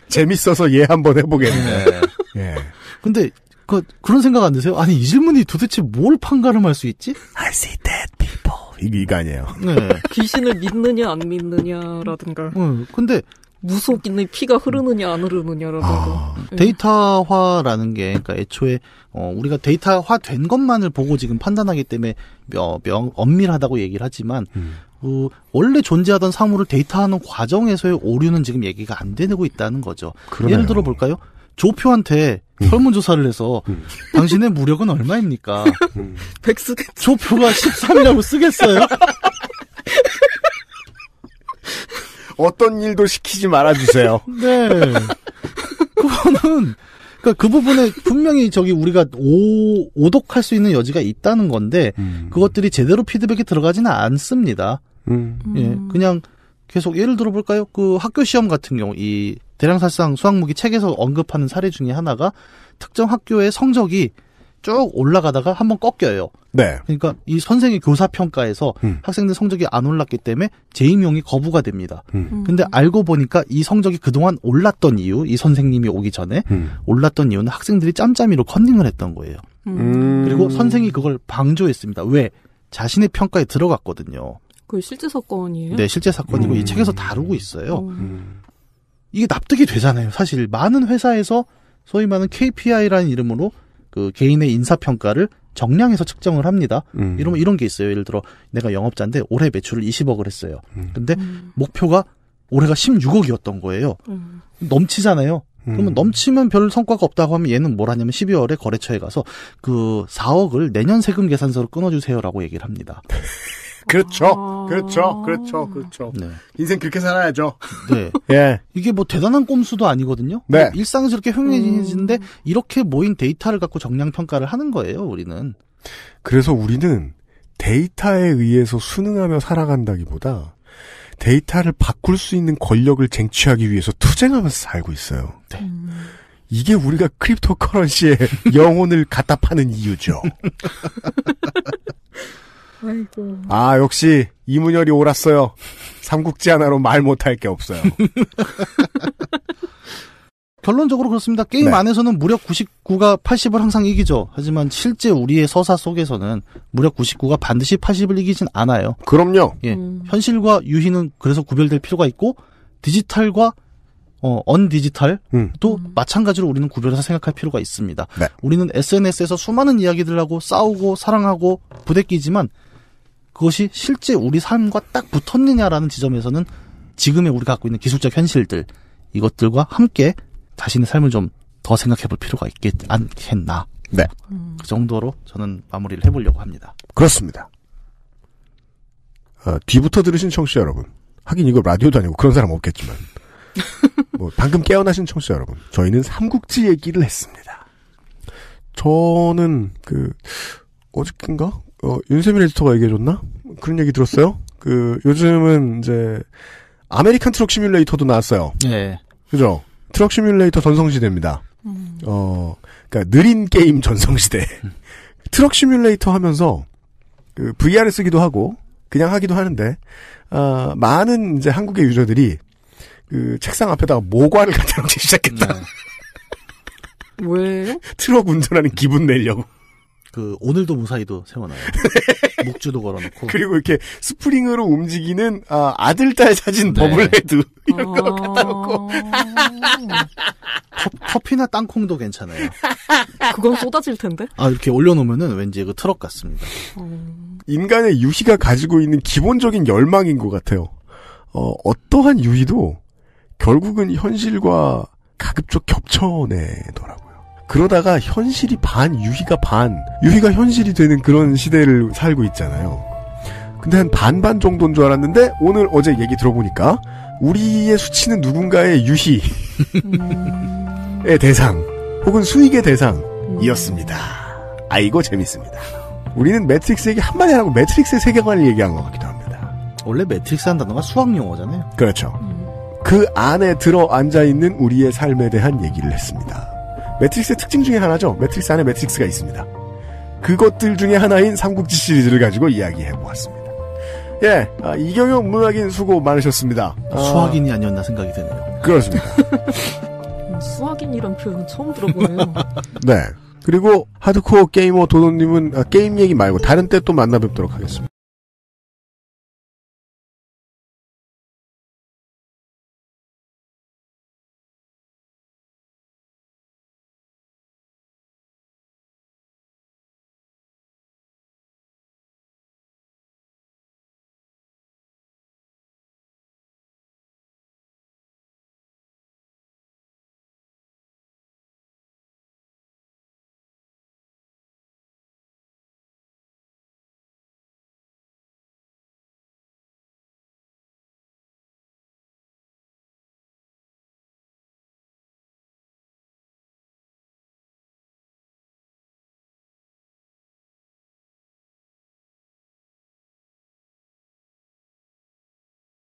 재밌어서 예 한번 해보겠네. 네. 예. 근데 그 그런 생각 안 드세요? 아니 이 질문이 도대체 뭘 판가름할 수 있지? I see dead people. 이게 아니에요. 네. 귀신을 믿느냐 안 믿느냐라든가. 응. 근데 무속인의 피가 흐르느냐 안 흐르느냐라든가. 아, 예. 데이터화라는 게 그러니까 애초에 어, 우리가 데이터화 된 것만을 보고 지금 판단하기 때문에 명, 명 엄밀하다고 얘기를 하지만 음. 어, 원래 존재하던 사물을 데이터하는 과정에서의 오류는 지금 얘기가 안 되고 있다는 거죠. 그러네요. 예를 들어 볼까요? 조표한테 음. 설문조사를 해서 음. 당신의 무력은 얼마입니까? 음. <laughs> 백스 조표가 13이라고 쓰겠어요? <laughs> 어떤 일도 시키지 말아주세요. <laughs> 네. 그거는, 그러니까 그 부분에 분명히 저기 우리가 오, 오독할 수 있는 여지가 있다는 건데, 음. 그것들이 제대로 피드백이 들어가지는 않습니다. 음. 예, 음. 그냥 계속 예를 들어볼까요? 그 학교 시험 같은 경우, 이 대량살상 수학무기 책에서 언급하는 사례 중에 하나가 특정 학교의 성적이 쭉 올라가다가 한번 꺾여요. 네. 그러니까 이 선생의 교사 평가에서 음. 학생들 성적이 안 올랐기 때문에 재임용이 거부가 됩니다. 음. 음. 근데 알고 보니까 이 성적이 그동안 올랐던 이유, 이 선생님이 오기 전에 음. 올랐던 이유는 학생들이 짬짬이로 컨닝을 했던 거예요. 음. 음. 그리고 선생이 그걸 방조했습니다. 왜? 자신의 평가에 들어갔거든요. 그 실제 사건이에요? 네, 실제 사건이고 이 책에서 다루고 있어요. 이게 납득이 되잖아요. 사실 많은 회사에서 소위 말하는 KPI라는 이름으로 그 개인의 인사평가를 정량에서 측정을 합니다. 음. 이러면 이런 게 있어요. 예를 들어 내가 영업자인데 올해 매출을 20억을 했어요. 음. 근데 음. 목표가 올해가 16억이었던 거예요. 음. 넘치잖아요. 그러면 음. 넘치면 별 성과가 없다고 하면 얘는 뭘 하냐면 12월에 거래처에 가서 그 4억을 내년 세금 계산서로 끊어주세요라고 얘기를 합니다. <laughs> 그렇죠. 아. 그렇죠. 그렇죠. 그렇죠. 네. 인생 그렇게 살아야죠. 네. <laughs> 예. 이게 뭐 대단한 꼼수도 아니거든요. 네. 뭐 일상스럽게 흥미진진데 음... 이렇게 모인 데이터를 갖고 정량 평가를 하는 거예요, 우리는. 그래서 우리는 데이터에 의해서 순응하며 살아간다기보다 데이터를 바꿀 수 있는 권력을 쟁취하기 위해서 투쟁하면서 살고 있어요. 네. 음. 이게 우리가 크립토커런시의 <laughs> 영혼을 갖다 파는 이유죠. <laughs> 아이고. 아, 역시 이문열이 옳았어요. 삼국지 하나로 말 못할 게 없어요. <laughs> 결론적으로 그렇습니다. 게임 네. 안에서는 무력 99가 80을 항상 이기죠. 하지만 실제 우리의 서사 속에서는 무력 99가 반드시 80을 이기진 않아요. 그럼요. 예. 음. 현실과 유희는 그래서 구별될 필요가 있고 디지털과 어, 언디지털 또 음. 마찬가지로 우리는 구별해서 생각할 필요가 있습니다. 네. 우리는 SNS에서 수많은 이야기들하고 싸우고 사랑하고 부대끼지만 그것이 실제 우리 삶과 딱 붙었느냐라는 지점에서는 지금의 우리가 갖고 있는 기술적 현실들 이것들과 함께 자신의 삶을 좀 더 생각해 볼 필요가 있겠 않겠나. 네. 그 정도로 저는 마무리를 해보려고 합니다. 그렇습니다. 어, 뒤부터 들으신 청취자 여러분. 하긴 이거 라디오도 아니고 그런 사람 없겠지만. <laughs> 뭐 방금 깨어나신 청취자 여러분. 저희는 삼국지 얘기를 했습니다. 저는 그 어저께인가 어, 윤세민 에디터가 얘기해줬나? 그런 얘기 들었어요. 그 요즘은 이제 아메리칸 트럭 시뮬레이터도 나왔어요. 네. 그죠? 트럭 시뮬레이터 전성시대입니다. 음. 어, 그니까 느린 게임 전성시대. <laughs> 트럭 시뮬레이터 하면서 그 VR 쓰기도 하고 그냥 하기도 하는데 어, 많은 이제 한국의 유저들이 그 책상 앞에다가 모과를 <laughs> 갖다 놓기 시작했다. 네. 음. 왜? <laughs> 트럭 운전하는 기분 내려고. 그 오늘도 무사히도 세워놔요. <laughs> 네. 목주도 걸어놓고 그리고 이렇게 스프링으로 움직이는 아, 아 들딸 사진 네. 버블헤드 <laughs> 이런 거 갖다 어. 놓고 커피나 땅콩도 괜찮아요. <laughs> 그건 쏟아질 텐데. 아 이렇게 올려놓으면은 왠지 그 트럭 같습니다. 어. 인간의 유희가 가지고 있는 기본적인 열망인 것 같아요. 어, 어떠한 유희도 결국은 현실과 가급적 겹쳐내더라고요. 그러다가 현실이 반, 유희가 반, 유희가 현실이 되는 그런 시대를 살고 있잖아요. 근데 한 반반 정도인 줄 알았는데 오늘 어제 얘기 들어보니까 우리의 수치는 누군가의 유희의 음. 대상 혹은 수익의 대상이었습니다. 음. 아이고 재밌습니다. 우리는 매트릭스 에게 한마디 하고 매트릭스의 세계관을 얘기한 것 같기도 합니다. 원래 매트릭스한 단어가 수학 용어잖아요. 그렇죠. 음. 그 안에 들어 앉아 있는 우리의 삶에 대한 얘기를 했습니다. 매트릭스의 특징 중에 하나죠. 매트릭스 안에 매트릭스가 있습니다. 그것들 중에 하나인 삼국지 시리즈를 가지고 이야기해 보았습니다. 예, 아, 이경용 문학인 수고 많으셨습니다. 아, 수학인이 아니었나 생각이 드네요. 그렇습니다. <laughs> 수학인 이런 표현은 처음 들어보네요. 네. 그리고 하드코어 게이머 도도님은 아, 게임 얘기 말고 다른 때 또 만나 뵙도록 하겠습니다.